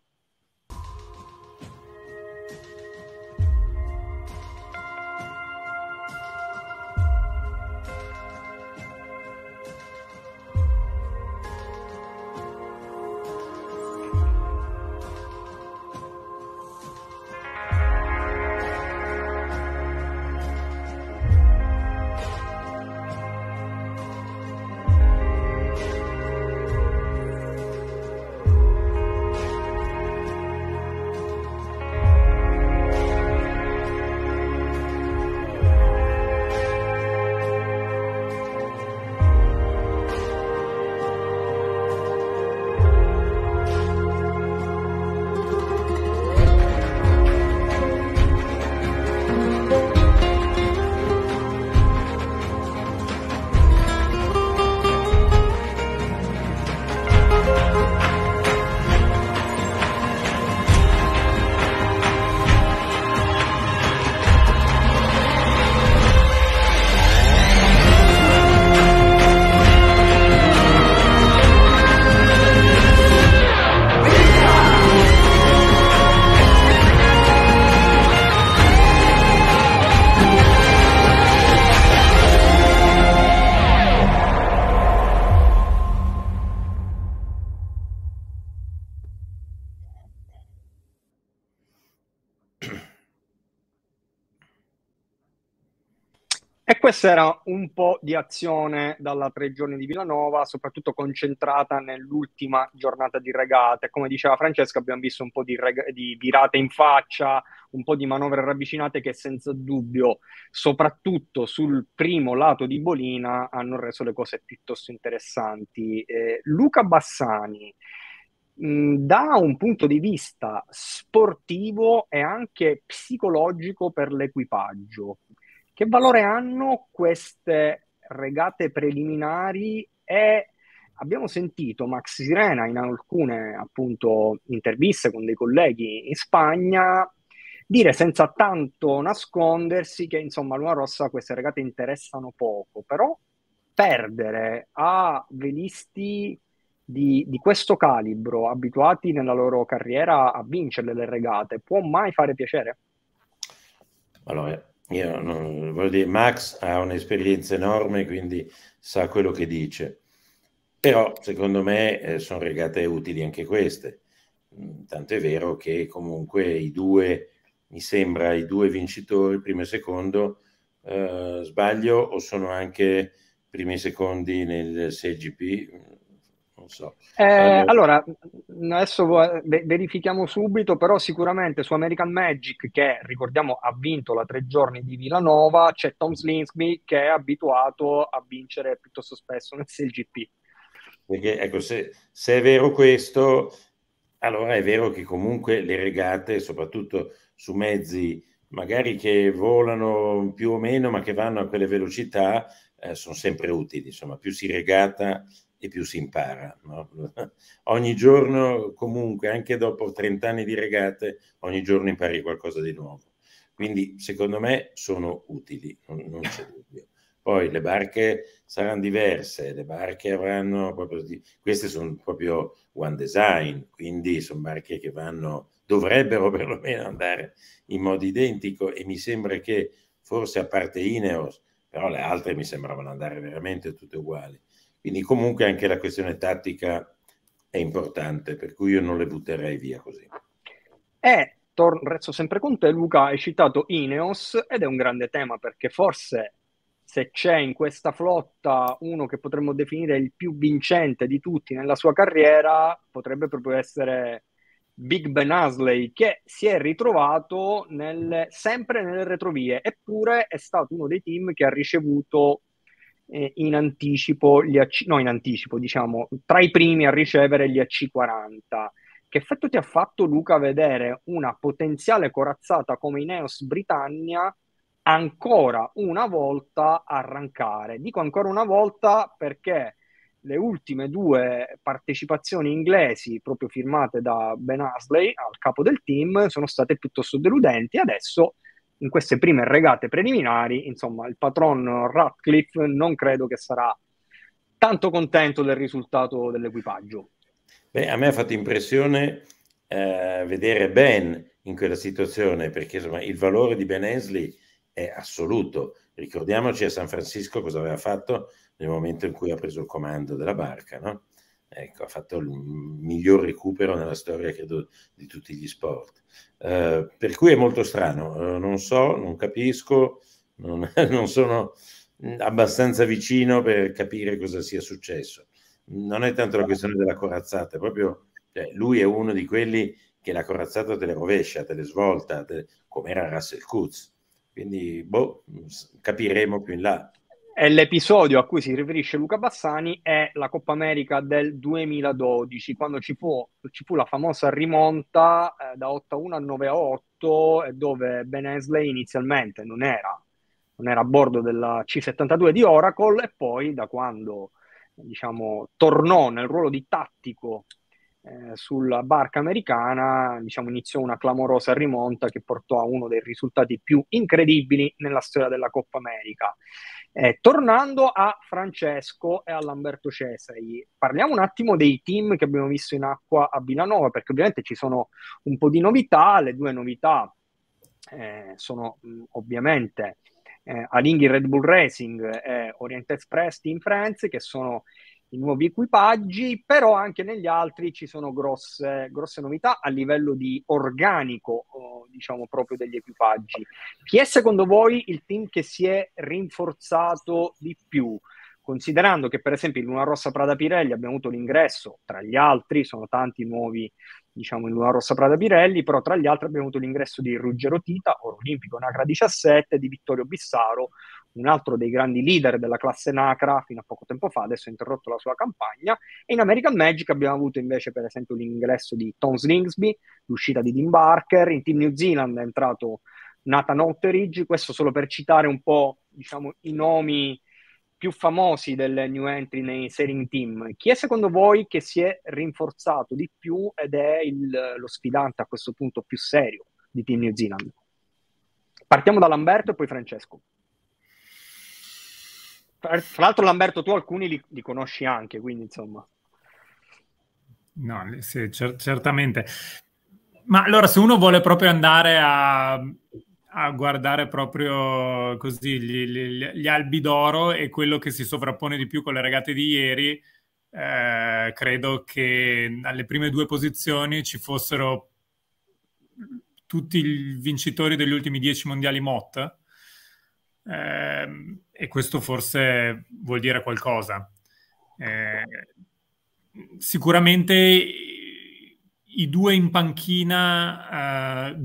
c'era un po' di azione dalla tre giorni di Villanova, soprattutto concentrata nell'ultima giornata di regate. Come diceva Francesca, abbiamo visto un po' di, reg- di virate in faccia, un po' di manovre ravvicinate che senza dubbio, soprattutto sul primo lato di Bolina, hanno reso le cose piuttosto interessanti. Eh, Luca Bassani mm, da un punto di vista sportivo e anche psicologico per l'equipaggio. Che valore hanno queste regate preliminari e abbiamo sentito Max Sirena in alcune appunto interviste con dei colleghi in Spagna dire senza tanto nascondersi che insomma Luna Rossa queste regate interessano poco, però perdere a velisti di, di, questo calibro, abituati nella loro carriera a vincere le regate, può mai fare piacere? Allora, io non, voglio dire, Max ha un'esperienza enorme, quindi sa quello che dice. Però secondo me eh, sono regate utili anche queste. Mm, tanto è vero che comunque i due, mi sembra, i due vincitori, primo e secondo, eh, sbaglio o sono anche primi e secondi nel 6GP? non so. Eh, allora, mm, adesso eh, verifichiamo subito, però sicuramente su American Magic, che ricordiamo ha vinto la tre giorni di Villanova, c'è Tom Slingsby che è abituato a vincere piuttosto spesso nel CLGP. Perché, ecco, se, se è vero questo, allora è vero che comunque le regate, soprattutto su mezzi magari che volano più o meno, ma che vanno a quelle velocità, eh, sono sempre utili. Insomma, più si regata e più si impara. No? [LAUGHS] ogni giorno, comunque, anche dopo 30 anni di regate, ogni giorno impari qualcosa di nuovo. Quindi, secondo me, sono utili, non, non c'è dubbio. Poi le barche saranno diverse, le barche avranno proprio... Queste sono proprio one design, quindi sono barche che vanno, dovrebbero perlomeno andare in modo identico e mi sembra che forse a parte Ineos, però le altre mi sembravano andare veramente tutte uguali. Quindi comunque anche la questione tattica è importante, per cui io non le butterei via così. E tor- resto sempre con te, Luca, hai citato Ineos ed è un grande tema perché forse se c'è in questa flotta uno che potremmo definire il più vincente di tutti nella sua carriera, potrebbe proprio essere Big Ben Asley, che si è ritrovato nel, sempre nelle retrovie, eppure è stato uno dei team che ha ricevuto eh, in anticipo, gli AC, no in anticipo, diciamo, tra i primi a ricevere gli AC40. Che effetto ti ha fatto, Luca, vedere una potenziale corazzata come Ineos Britannia ancora una volta arrancare? Dico ancora una volta perché le ultime due partecipazioni inglesi, proprio firmate da Ben Asley al capo del team, sono state piuttosto deludenti. Adesso in queste prime regate preliminari, insomma, il patron Ratcliffe non credo che sarà tanto contento del risultato dell'equipaggio. Beh, a me ha fatto impressione eh, vedere Ben in quella situazione, perché insomma, il valore di Ben Hensley è assoluto. Ricordiamoci a San Francisco cosa aveva fatto nel momento in cui ha preso il comando della barca, no? Ecco, ha fatto il miglior recupero nella storia, credo, di tutti gli sport. Eh, per cui è molto strano, eh, non so, non capisco, non, [LAUGHS] non, sono abbastanza vicino per capire cosa sia successo. Non è tanto la questione della corazzata, proprio cioè, lui è uno di quelli che la corazzata te le rovescia, te le svolta, te, come era Russell Kutz. Quindi, boh, capiremo più in là. E l'episodio a cui si riferisce Luca Bassani è la Coppa America del 2012, quando ci fu, ci fu la famosa rimonta eh, da 8-1 a a 9-8, a dove Ben Benesley inizialmente non era, non era, a bordo della C72 di Oracle e poi da quando diciamo, tornò nel ruolo di tattico eh, sulla barca americana, diciamo, iniziò una clamorosa rimonta che portò a uno dei risultati più incredibili nella storia della Coppa America. Eh, tornando a Francesco e a Lamberto Cesari, parliamo un attimo dei team che abbiamo visto in acqua a Villanova, perché ovviamente ci sono un po' di novità, le due novità eh, sono mh, ovviamente eh, Alinghi Red Bull Racing e Orient Express Team France, che sono i nuovi equipaggi, però anche negli altri ci sono grosse, grosse novità a livello di organico, eh, diciamo proprio degli equipaggi. Chi è secondo voi il team che si è rinforzato di più? considerando che per esempio in Luna Rossa Prada Pirelli abbiamo avuto l'ingresso, tra gli altri, sono tanti nuovi diciamo in Luna Rossa Prada Pirelli, però tra gli altri abbiamo avuto l'ingresso di Ruggero Tita, oro olimpico Nacra 17, di Vittorio Bissaro, un altro dei grandi leader della classe Nacra fino a poco tempo fa, adesso ha interrotto la sua campagna, e in American Magic abbiamo avuto invece per esempio l'ingresso di Tom Slingsby, l'uscita di Dean Barker, in Team New Zealand è entrato Nathan Otteridge, questo solo per citare un po' diciamo, i nomi più famosi del new entry nei sailing team, chi è secondo voi che si è rinforzato di più ed è il, lo sfidante a questo punto più serio di Team New Zealand? Partiamo da Lamberto e poi Francesco. Tra, l'altro Lamberto, tu alcuni li, li conosci anche, quindi insomma... No, sì, cer- certamente. Ma allora, se uno vuole proprio andare a a guardare proprio così gli, gli, gli, albi d'oro e quello che si sovrappone di più con le regate di ieri, eh, credo che alle prime due posizioni ci fossero tutti i vincitori degli ultimi dieci mondiali MOT eh, e questo forse vuol dire qualcosa. Eh, sicuramente i due in panchina, uh,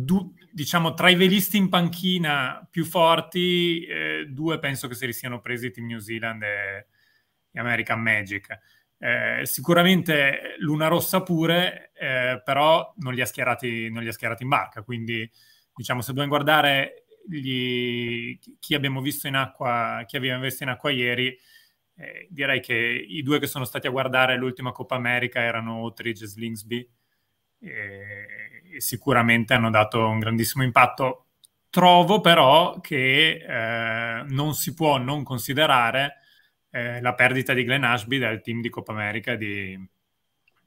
diciamo tra i velisti in panchina più forti, eh, due penso che se li siano presi Team New Zealand e, e American Magic. Eh, sicuramente Luna Rossa pure, eh, però non li, ha schierati, non li ha schierati in barca, quindi diciamo se dobbiamo guardare gli, chi abbiamo visto in acqua, chi abbiamo visto in acqua ieri, eh, direi che i due che sono stati a guardare l'ultima Coppa America erano Ottridge e Slingsby e, sicuramente hanno dato un grandissimo impatto. Trovo però che eh, non si può non considerare eh, la perdita di Glenn Ashby dal team di Coppa America di,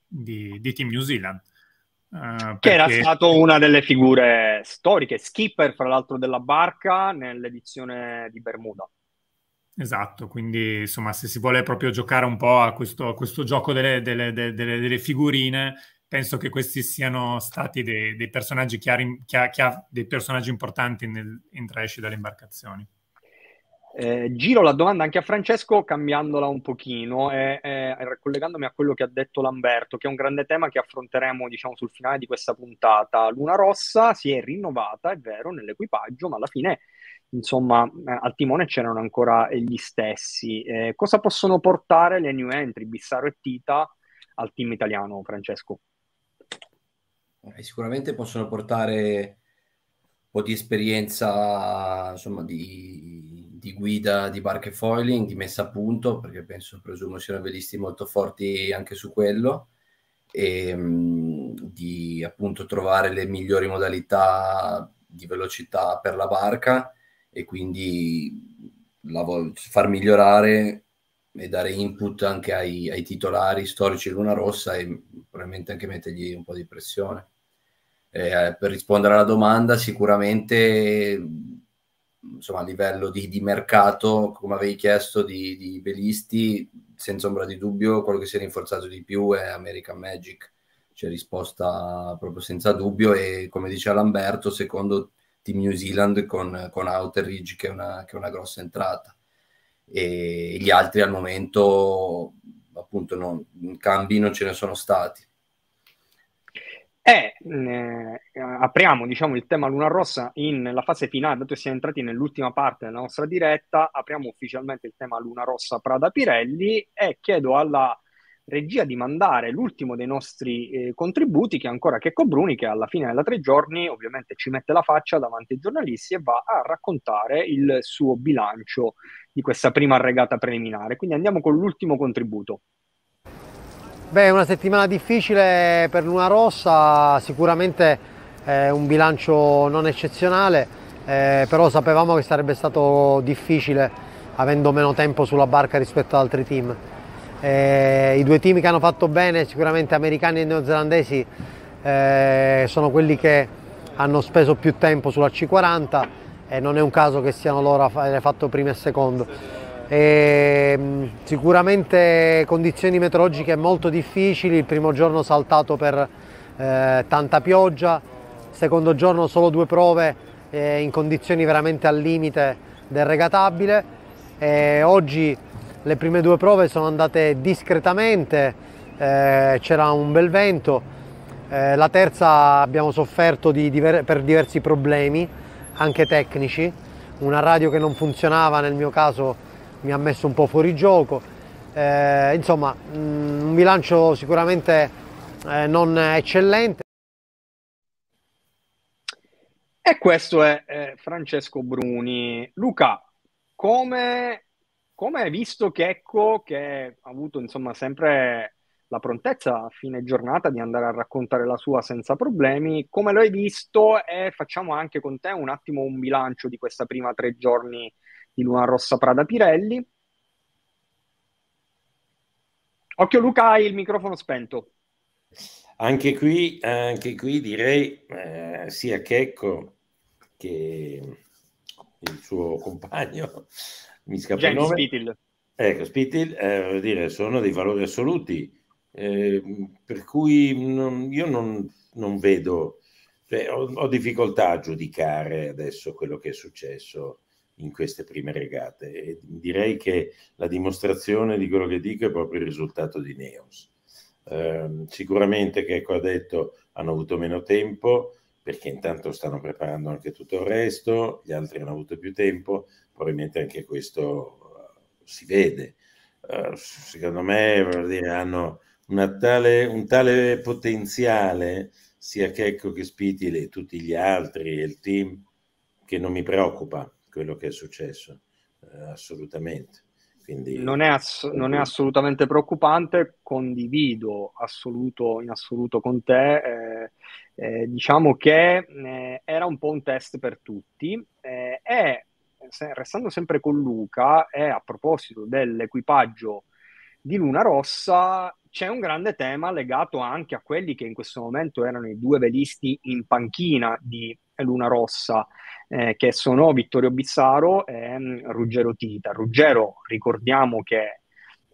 di, di Team New Zealand. Uh, che perché... era stato una delle figure storiche, skipper fra l'altro della barca nell'edizione di Bermuda. Esatto, quindi insomma se si vuole proprio giocare un po' a questo, a questo gioco delle, delle, delle, delle figurine, penso che questi siano stati dei, dei personaggi chiari, chia, chia, dei personaggi importanti nel entra-esci dalle imbarcazioni. Eh, giro la domanda anche a Francesco cambiandola un pochino e, eh, e eh, collegandomi a quello che ha detto Lamberto, che è un grande tema che affronteremo diciamo, sul finale di questa puntata. Luna Rossa si è rinnovata, è vero, nell'equipaggio, ma alla fine insomma, eh, al timone c'erano ancora gli stessi. Eh, cosa possono portare le new entry, Bissaro e Tita, al team italiano, Francesco? sicuramente possono portare un po' di esperienza insomma, di, di, guida di barche foiling, di messa a punto, perché penso, presumo siano velisti molto forti anche su quello, e ehm, mh, di appunto trovare le migliori modalità di velocità per la barca e quindi la vo- far migliorare e dare input anche ai, ai titolari storici di Luna Rossa e probabilmente anche mettergli un po' di pressione. Eh, per rispondere alla domanda, sicuramente insomma, a livello di, di mercato, come avevi chiesto, di, di velisti, senza ombra di dubbio, quello che si è rinforzato di più è American Magic. C'è risposta proprio senza dubbio e come diceva Lamberto, secondo Team New Zealand con, con Ridge che è una, che è una grossa entrata e gli altri al momento appunto non, cambi non ce ne sono stati. Eh, eh, apriamo diciamo, il tema Luna Rossa in, nella fase finale, dato che siamo entrati nell'ultima parte della nostra diretta, apriamo ufficialmente il tema Luna Rossa Prada Pirelli e chiedo alla regia di mandare l'ultimo dei nostri eh, contributi, che è ancora Checco Bruni, che alla fine della tre giorni ovviamente ci mette la faccia davanti ai giornalisti e va a raccontare il suo bilancio di questa prima regata preliminare. Quindi andiamo con l'ultimo contributo. Beh, una settimana difficile per Luna Rossa, sicuramente eh, un bilancio non eccezionale, eh, però sapevamo che sarebbe stato difficile avendo meno tempo sulla barca rispetto ad altri team. Eh, I due team che hanno fatto bene, sicuramente americani e neozelandesi, eh, sono quelli che hanno speso più tempo sulla C40 e non è un caso che siano loro a fare fatto primo e secondo. E, ehm, sicuramente condizioni meteorologiche molto difficili, il primo giorno saltato per eh, tanta pioggia, secondo giorno solo due prove eh, in condizioni veramente al limite del regatabile. E eh, oggi le prime due prove sono andate discretamente, eh, c'era un bel vento, eh, la terza abbiamo sofferto di diver per diversi problemi, anche tecnici, una radio che non funzionava nel mio caso mi ha messo un po' fuori gioco, eh, insomma mh, mm, un bilancio sicuramente eh, non eccellente. E questo è eh, Francesco Bruni. Luca, come come hai visto Checco che ha avuto insomma sempre la prontezza a fine giornata di andare a raccontare la sua senza problemi, come lo hai visto e facciamo anche con te un attimo un bilancio di questa prima tre giorni di Luna Rossa Prada Pirelli. Occhio Luca, hai il microfono spento. Anche qui, anche qui direi eh, sia Checco che il suo compagno mi scappa James il nome. Spittil. Ecco, Spittil, eh, dire, sono dei valori assoluti, eh, per cui non, io non, non vedo, cioè, ho, ho, difficoltà a giudicare adesso quello che è successo in queste prime regate e direi che la dimostrazione di quello che dico è proprio il risultato di Neos. Eh, sicuramente che ecco ha detto hanno avuto meno tempo perché intanto stanno preparando anche tutto il resto, gli altri hanno avuto più tempo, probabilmente anche questo eh, si vede. Eh, secondo me dire, hanno tale, un tale potenziale, sia Checco che Spitile e tutti gli altri e il team, che non mi preoccupa quello che è successo, eh, assolutamente. Quindi, non, è ass- non, è mm-hmm. assolutamente preoccupante, condivido assoluto, in assoluto con te. Eh, eh, diciamo che eh, era un po' un test per tutti. è se, restando sempre con Luca, è a proposito dell'equipaggio di Luna Rossa, c'è un grande tema legato anche a quelli che in questo momento erano i due velisti in panchina di Luna Rossa, eh, che sono Vittorio Bizzaro e mm, Ruggero Tita. Ruggero, ricordiamo che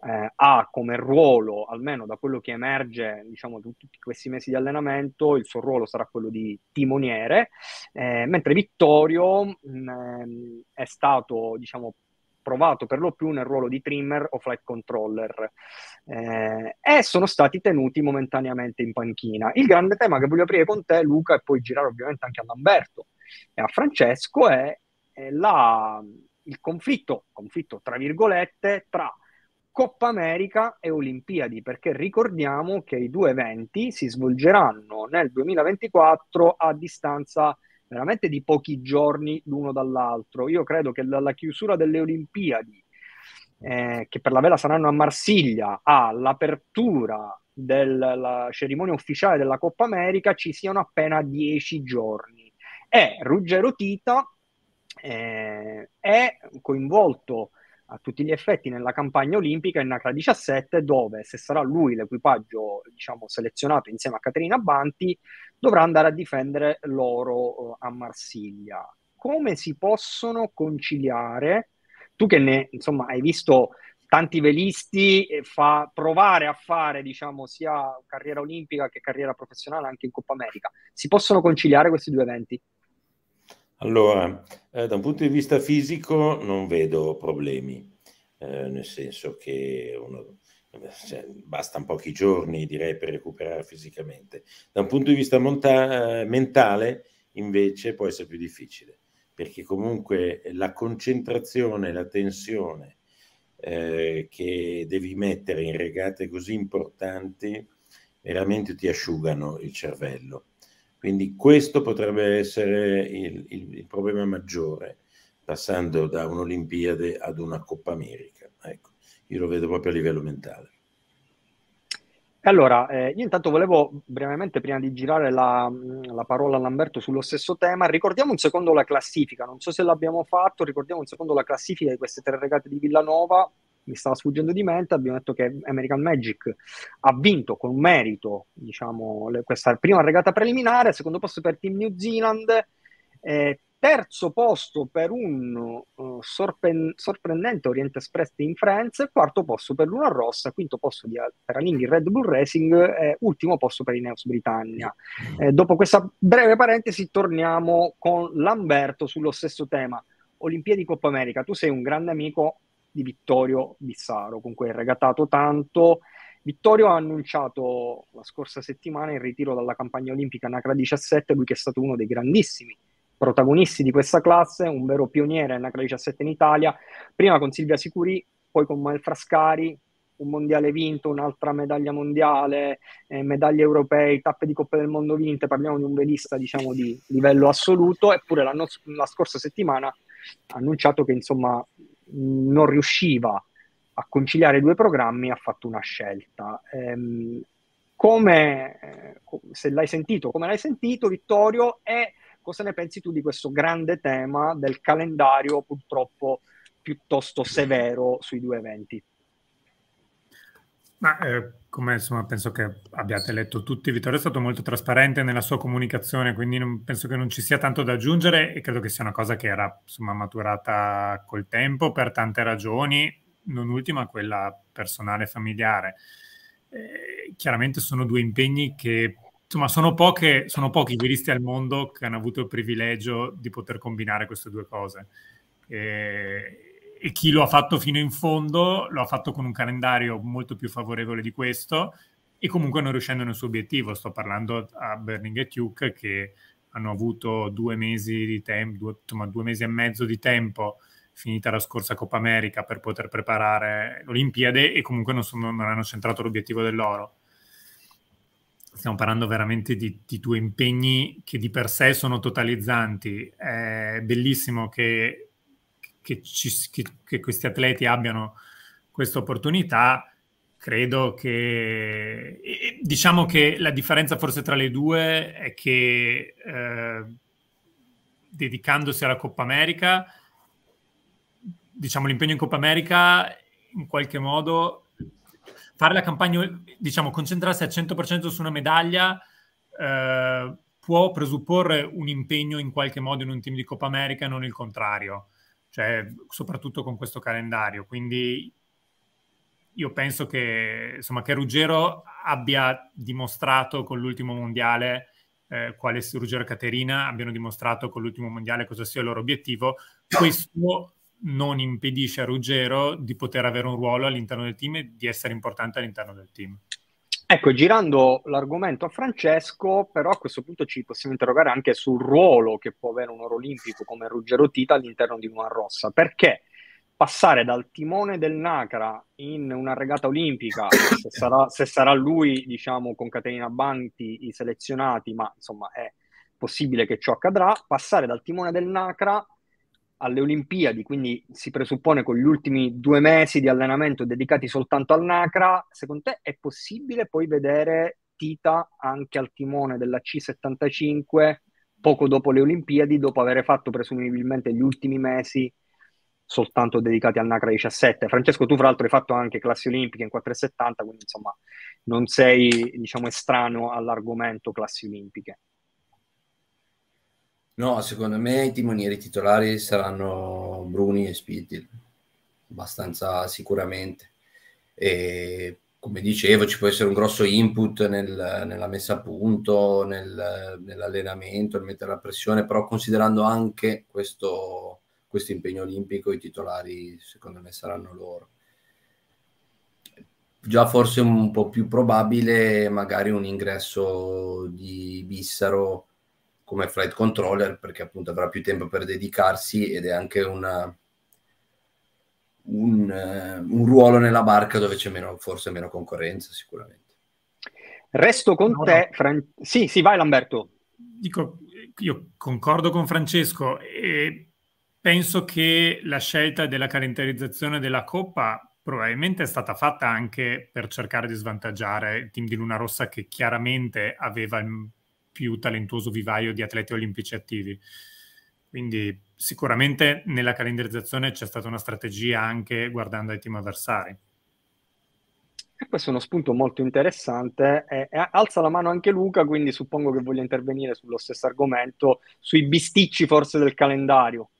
eh, ha come ruolo, almeno da quello che emerge diciamo, da tutti questi mesi di allenamento, il suo ruolo sarà quello di timoniere, eh, mentre Vittorio mh, mm, ehm, è stato diciamo, provato per lo più nel ruolo di trimmer o flight controller eh, e sono stati tenuti momentaneamente in panchina. Il grande tema che voglio aprire con te, Luca, e poi girare ovviamente anche a Lamberto e a Francesco è, è la, il conflitto, conflitto tra virgolette, tra Coppa America e Olimpiadi, perché ricordiamo che i due eventi si svolgeranno nel 2024 a distanza veramente di pochi giorni l'uno dall'altro. Io credo che dalla chiusura delle Olimpiadi, eh, che per la vela saranno a Marsiglia, all'apertura della cerimonia ufficiale della Coppa America ci siano appena dieci giorni. E Ruggero Tita eh, è coinvolto a tutti gli effetti nella campagna olimpica in Acra 17 dove se sarà lui l'equipaggio diciamo, selezionato insieme a Caterina Banti dovrà andare a difendere l'oro uh, a Marsiglia. Come si possono conciliare? Tu che ne insomma, hai visto tanti velisti eh, fa provare a fare diciamo, sia carriera olimpica che carriera professionale anche in Coppa America, si possono conciliare questi due eventi? Allora, eh, da un punto di vista fisico non vedo problemi, eh, nel senso che uno, cioè, bastano pochi giorni direi per recuperare fisicamente. Da un punto di vista monta- eh, mentale invece può essere più difficile, perché comunque la concentrazione, la tensione eh, che devi mettere in regate così importanti veramente ti asciugano il cervello quindi questo potrebbe essere il, il, il problema maggiore, passando da un'Olimpiade ad una Coppa America. Ecco, io lo vedo proprio a livello mentale. Allora, eh, io intanto volevo brevemente, prima di girare la, mm, la, parola a Lamberto sullo stesso tema, ricordiamo un secondo la classifica, non so se l'abbiamo fatto, ricordiamo un secondo la classifica di queste tre regate di Villanova, mi stava sfuggendo di mente, abbiamo detto che American Magic ha vinto con merito diciamo, le, questa prima regata preliminare, secondo posto per Team New Zealand, eh, terzo posto per un uh, eh, sorpre- sorprendente Oriente Express in France, quarto posto per l'Una Rossa, quinto posto di, per Alinghi Red Bull Racing, eh, ultimo posto per Ineos Britannia. Eh, dopo questa breve parentesi torniamo con Lamberto sullo stesso tema. Olimpiadi Coppa America, tu sei un grande amico di Vittorio Bissaro, con cui è regatato tanto. Vittorio ha annunciato la scorsa settimana il ritiro dalla campagna olimpica Nacra 17, lui che è stato uno dei grandissimi protagonisti di questa classe, un vero pioniere Nacra 17 in Italia, prima con Silvia Sicuri, poi con Mael Frascari, un mondiale vinto, un'altra medaglia mondiale, eh, medaglie europee, tappe di Coppa del Mondo vinte, parliamo di un velista diciamo di livello assoluto, eppure la scorsa settimana ha annunciato che insomma non riusciva a conciliare i due programmi, ha fatto una scelta. Ehm, come, eh, se l'hai sentito, come l'hai sentito Vittorio e cosa ne pensi tu di questo grande tema del calendario purtroppo piuttosto severo sui due eventi? Ma eh, come insomma penso che abbiate letto tutti, Vittorio è stato molto trasparente nella sua comunicazione, quindi non, penso che non ci sia tanto da aggiungere e credo che sia una cosa che era insomma maturata col tempo per tante ragioni, non ultima quella personale e familiare. Eh, chiaramente sono due impegni che insomma sono, poche, sono pochi i giuristi al mondo che hanno avuto il privilegio di poter combinare queste due cose. Eh, e chi lo ha fatto fino in fondo lo ha fatto con un calendario molto più favorevole di questo e comunque non riuscendo nel suo obiettivo. Sto parlando a Burning e Duke che hanno avuto due mesi di tempo, due, insomma, due mesi e mezzo di tempo finita la scorsa Coppa America per poter preparare l'Olimpiade e comunque non, sono, non hanno centrato l'obiettivo dell'oro. Stiamo parlando veramente di, di due impegni che di per sé sono totalizzanti. È bellissimo che che, ci, che, che questi atleti abbiano questa opportunità, credo che diciamo che la differenza forse tra le due è che eh, dedicandosi alla Coppa America, diciamo l'impegno in Coppa America in qualche modo fare la campagna, diciamo concentrarsi al 100% su una medaglia eh, può presupporre un impegno in qualche modo in un team di Coppa America e non il contrario cioè, soprattutto con questo calendario. Quindi io penso che, insomma, che Ruggero abbia dimostrato con l'ultimo mondiale, eh, quale Ruggero e Caterina abbiano dimostrato con l'ultimo mondiale cosa sia il loro obiettivo. Questo non impedisce a Ruggero di poter avere un ruolo all'interno del team e di essere importante all'interno del team. Ecco, girando l'argomento a Francesco, però a questo punto ci possiamo interrogare anche sul ruolo che può avere un oro olimpico come Ruggero Tita all'interno di Nuan Rossa, perché passare dal timone del Nacra in una regata olimpica, se sarà, se sarà lui, diciamo, con Caterina Banti i selezionati, ma insomma è possibile che ciò accadrà, passare dal timone del Nacra alle Olimpiadi, quindi si presuppone con gli ultimi due mesi di allenamento dedicati soltanto al NACRA, secondo te è possibile poi vedere Tita anche al timone della C75 poco dopo le Olimpiadi, dopo aver fatto presumibilmente gli ultimi mesi soltanto dedicati al NACRA 17. Francesco, tu fra l'altro hai fatto anche classi olimpiche in 4,70, quindi insomma non sei diciamo estraneo all'argomento classi olimpiche. No, secondo me i timonieri titolari saranno Bruni e Spiti, abbastanza sicuramente. E come dicevo, ci può essere un grosso input nel, nella messa a punto, nel, nell'allenamento, nel mettere la pressione, però considerando anche questo, questo impegno olimpico, i titolari secondo me saranno loro. Già forse un po' più probabile magari un ingresso di Bissaro come flight controller perché appunto avrà più tempo per dedicarsi ed è anche una, un, eh, un, ruolo nella barca dove c'è meno, forse meno concorrenza sicuramente. Resto con no, te, no. Fran- sì, sì, vai Lamberto. Dico, io concordo con Francesco e penso che la scelta della calendarizzazione della Coppa probabilmente è stata fatta anche per cercare di svantaggiare il team di Luna Rossa che chiaramente aveva il più talentuoso vivaio di atleti olimpici attivi. Quindi sicuramente nella calendarizzazione c'è stata una strategia anche guardando ai team avversari. E questo è uno spunto molto interessante. Eh, alza la mano anche Luca, quindi suppongo che voglia intervenire sullo stesso argomento, sui bisticci forse del calendario.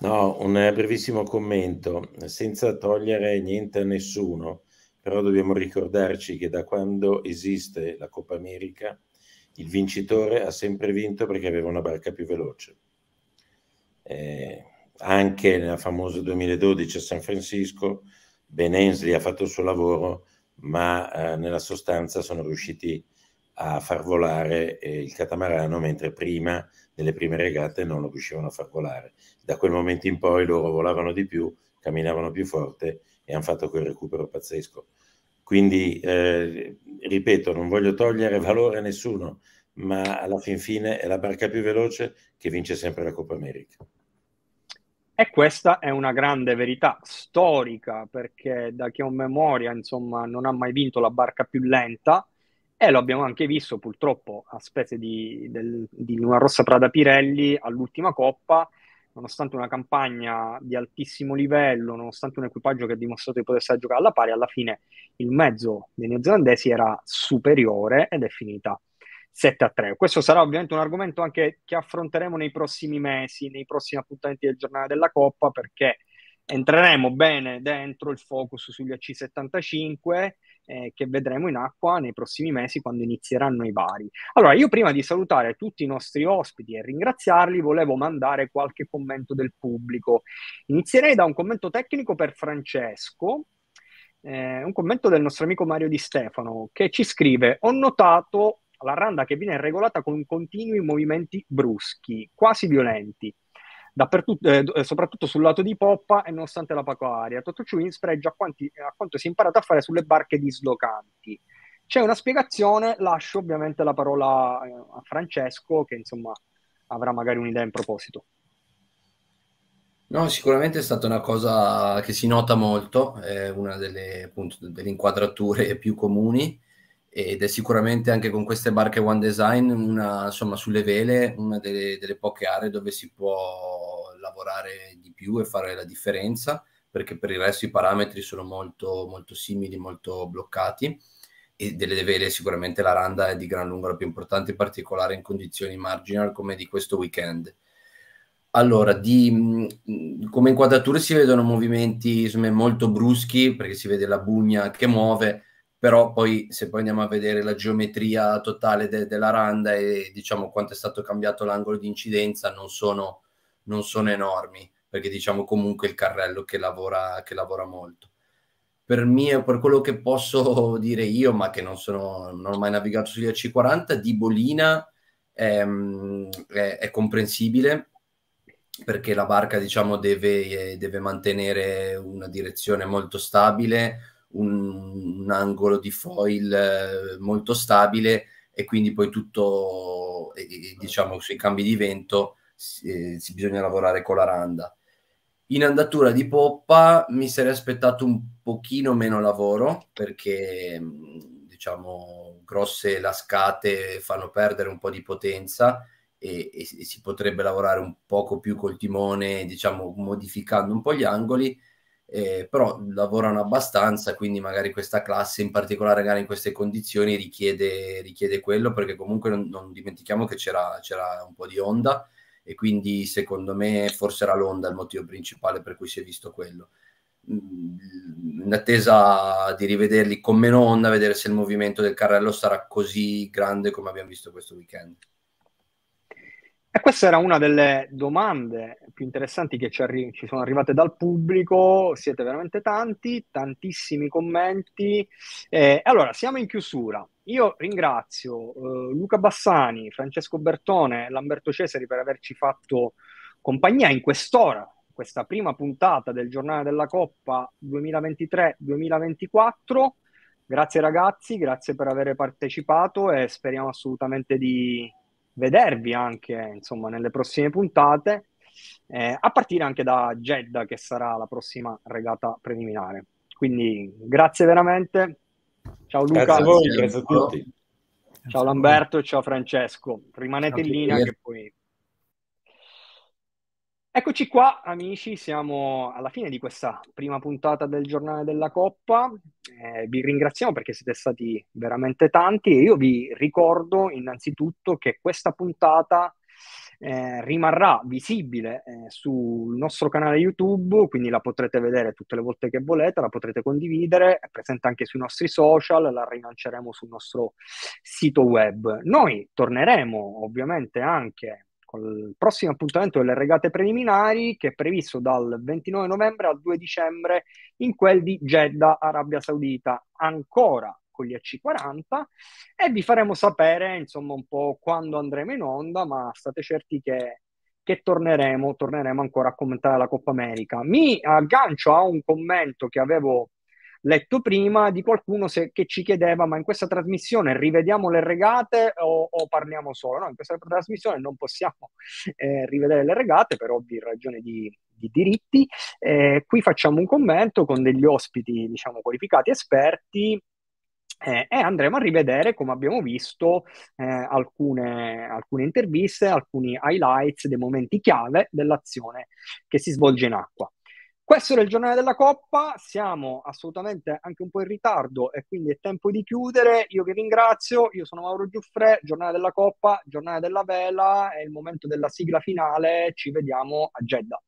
No, un brevissimo commento, senza togliere niente a nessuno, però dobbiamo ricordarci che da quando esiste la Coppa America il vincitore ha sempre vinto perché aveva una barca più veloce. Eh, anche nella famosa 2012 a San Francisco, Ben Hensley ha fatto il suo lavoro, ma eh, nella sostanza sono riusciti a far volare eh, il catamarano, mentre prima nelle prime regate non lo riuscivano a far volare. Da quel momento in poi loro volavano di più, camminavano più forte e hanno fatto quel recupero pazzesco. Quindi, eh, ripeto, non voglio togliere valore a nessuno, ma alla fin fine è la barca più veloce che vince sempre la Coppa America. E questa è una grande verità storica, perché da che ho memoria, insomma, non ha mai vinto la barca più lenta, e lo abbiamo anche visto purtroppo a spese di, del, di una rossa Prada Pirelli all'ultima Coppa, nonostante una campagna di altissimo livello, nonostante un equipaggio che ha dimostrato di potersi giocare alla pari, alla fine il mezzo dei neozelandesi era superiore ed è finita 7 a 3. Questo sarà ovviamente un argomento anche che affronteremo nei prossimi mesi, nei prossimi appuntamenti del giornale della Coppa, perché entreremo bene dentro il focus sugli AC75 eh, che vedremo in acqua nei prossimi mesi quando inizieranno i vari. Allora, io prima di salutare tutti i nostri ospiti e ringraziarli, volevo mandare qualche commento del pubblico. Inizierei da un commento tecnico per Francesco, eh, un commento del nostro amico Mario Di Stefano, che ci scrive: Ho notato la randa che viene regolata con continui movimenti bruschi, quasi violenti. Eh, eh, soprattutto sul lato di poppa e nonostante la poca aria. Tutto ciò in sfregio a, quanti, a quanto si è imparato a fare sulle barche dislocanti. C'è una spiegazione, lascio ovviamente la parola eh, a Francesco che insomma avrà magari un'idea in proposito. No, sicuramente è stata una cosa che si nota molto, è una delle, appunto, delle inquadrature più comuni ed è sicuramente anche con queste barche One Design, una, insomma, sulle vele, una delle, delle, poche aree dove si può lavorare di più e fare la differenza, perché per il resto i parametri sono molto, molto simili, molto bloccati. E delle vele sicuramente la randa è di gran lunga la più importante, in particolare in condizioni marginal come di questo weekend. Allora, di, come inquadrature si vedono movimenti insomma, molto bruschi, perché si vede la bugna che muove, però poi se poi andiamo a vedere la geometria totale de- della randa e diciamo quanto è stato cambiato l'angolo di incidenza non sono, non sono enormi, perché diciamo comunque il carrello che lavora, che lavora molto. Per, mio, per quello che posso [LAUGHS] dire io, ma che non, sono, non ho mai navigato sugli AC40, di bolina è, ehm, è, è comprensibile, perché la barca diciamo deve, deve, mantenere una direzione molto stabile un, un angolo di foil eh, molto stabile e quindi poi tutto, diciamo, sui cambi di vento si, eh, si bisogna lavorare con la randa. In andatura di poppa mi sarei aspettato un pochino meno lavoro perché mm, diciamo grosse lascate fanno perdere un po' di potenza e, e si potrebbe lavorare un poco più col timone, diciamo modificando un po' gli angoli eh, però lavorano abbastanza, quindi magari questa classe, in particolare magari in queste condizioni, richiede, richiede quello, perché comunque non, non dimentichiamo che c'era, c'era, un po' di onda e quindi secondo me forse era l'onda il motivo principale per cui si è visto quello. Mm, in attesa di rivederli con meno onda, vedere se il movimento del carrello sarà così grande come abbiamo visto questo weekend. E questa era una delle domande più interessanti che ci, arri- ci, sono arrivate dal pubblico, siete veramente tanti, tantissimi commenti. Eh, allora, siamo in chiusura. Io ringrazio eh, Luca Bassani, Francesco Bertone Lamberto Cesari per averci fatto compagnia in quest'ora, questa prima puntata del giornale della Coppa 2023-2024. Grazie ragazzi, grazie per aver partecipato e speriamo assolutamente di vedervi anche insomma, nelle prossime puntate, eh, a partire anche da Jeddah che sarà la prossima regata preliminare. Quindi grazie veramente. Ciao Luca. Grazie a voi, grazie a tutti. Ciao Lamberto, e ciao Francesco. Rimanete ciao in linea che poi Eccoci qua, amici, siamo alla fine di questa prima puntata del giornale della Coppa. Eh, vi ringraziamo perché siete stati veramente tanti e io vi ricordo innanzitutto che questa puntata eh, rimarrà visibile eh, sul nostro canale YouTube, quindi la potrete vedere tutte le volte che volete, la potrete condividere, è presente anche sui nostri social, la rilanceremo sul nostro sito web. Noi torneremo ovviamente anche al prossimo appuntamento delle regate preliminari che è previsto dal 29 novembre al 2 dicembre in quel di Jeddah, Arabia Saudita, ancora con gli AC40 e vi faremo sapere insomma un po' quando andremo in onda, ma state certi che, che torneremo, torneremo ancora a commentare la Coppa America. Mi aggancio a un commento che avevo letto prima di qualcuno se, che ci chiedeva ma in questa trasmissione rivediamo le regate o, o parliamo solo? No, in questa trasmissione non possiamo eh, rivedere le regate per ovvie ragioni di, di diritti. Eh, qui facciamo un commento con degli ospiti, diciamo, qualificati esperti eh, e andremo a rivedere, come abbiamo visto, eh, alcune, alcune, interviste, alcuni highlights dei momenti chiave dell'azione che si svolge in acqua. Questo era il giornale della Coppa, siamo assolutamente anche un po' in ritardo e quindi è tempo di chiudere. Io vi ringrazio, io sono Mauro Giuffre, giornale della Coppa, giornale della Vela, è il momento della sigla finale, ci vediamo a Jeddah.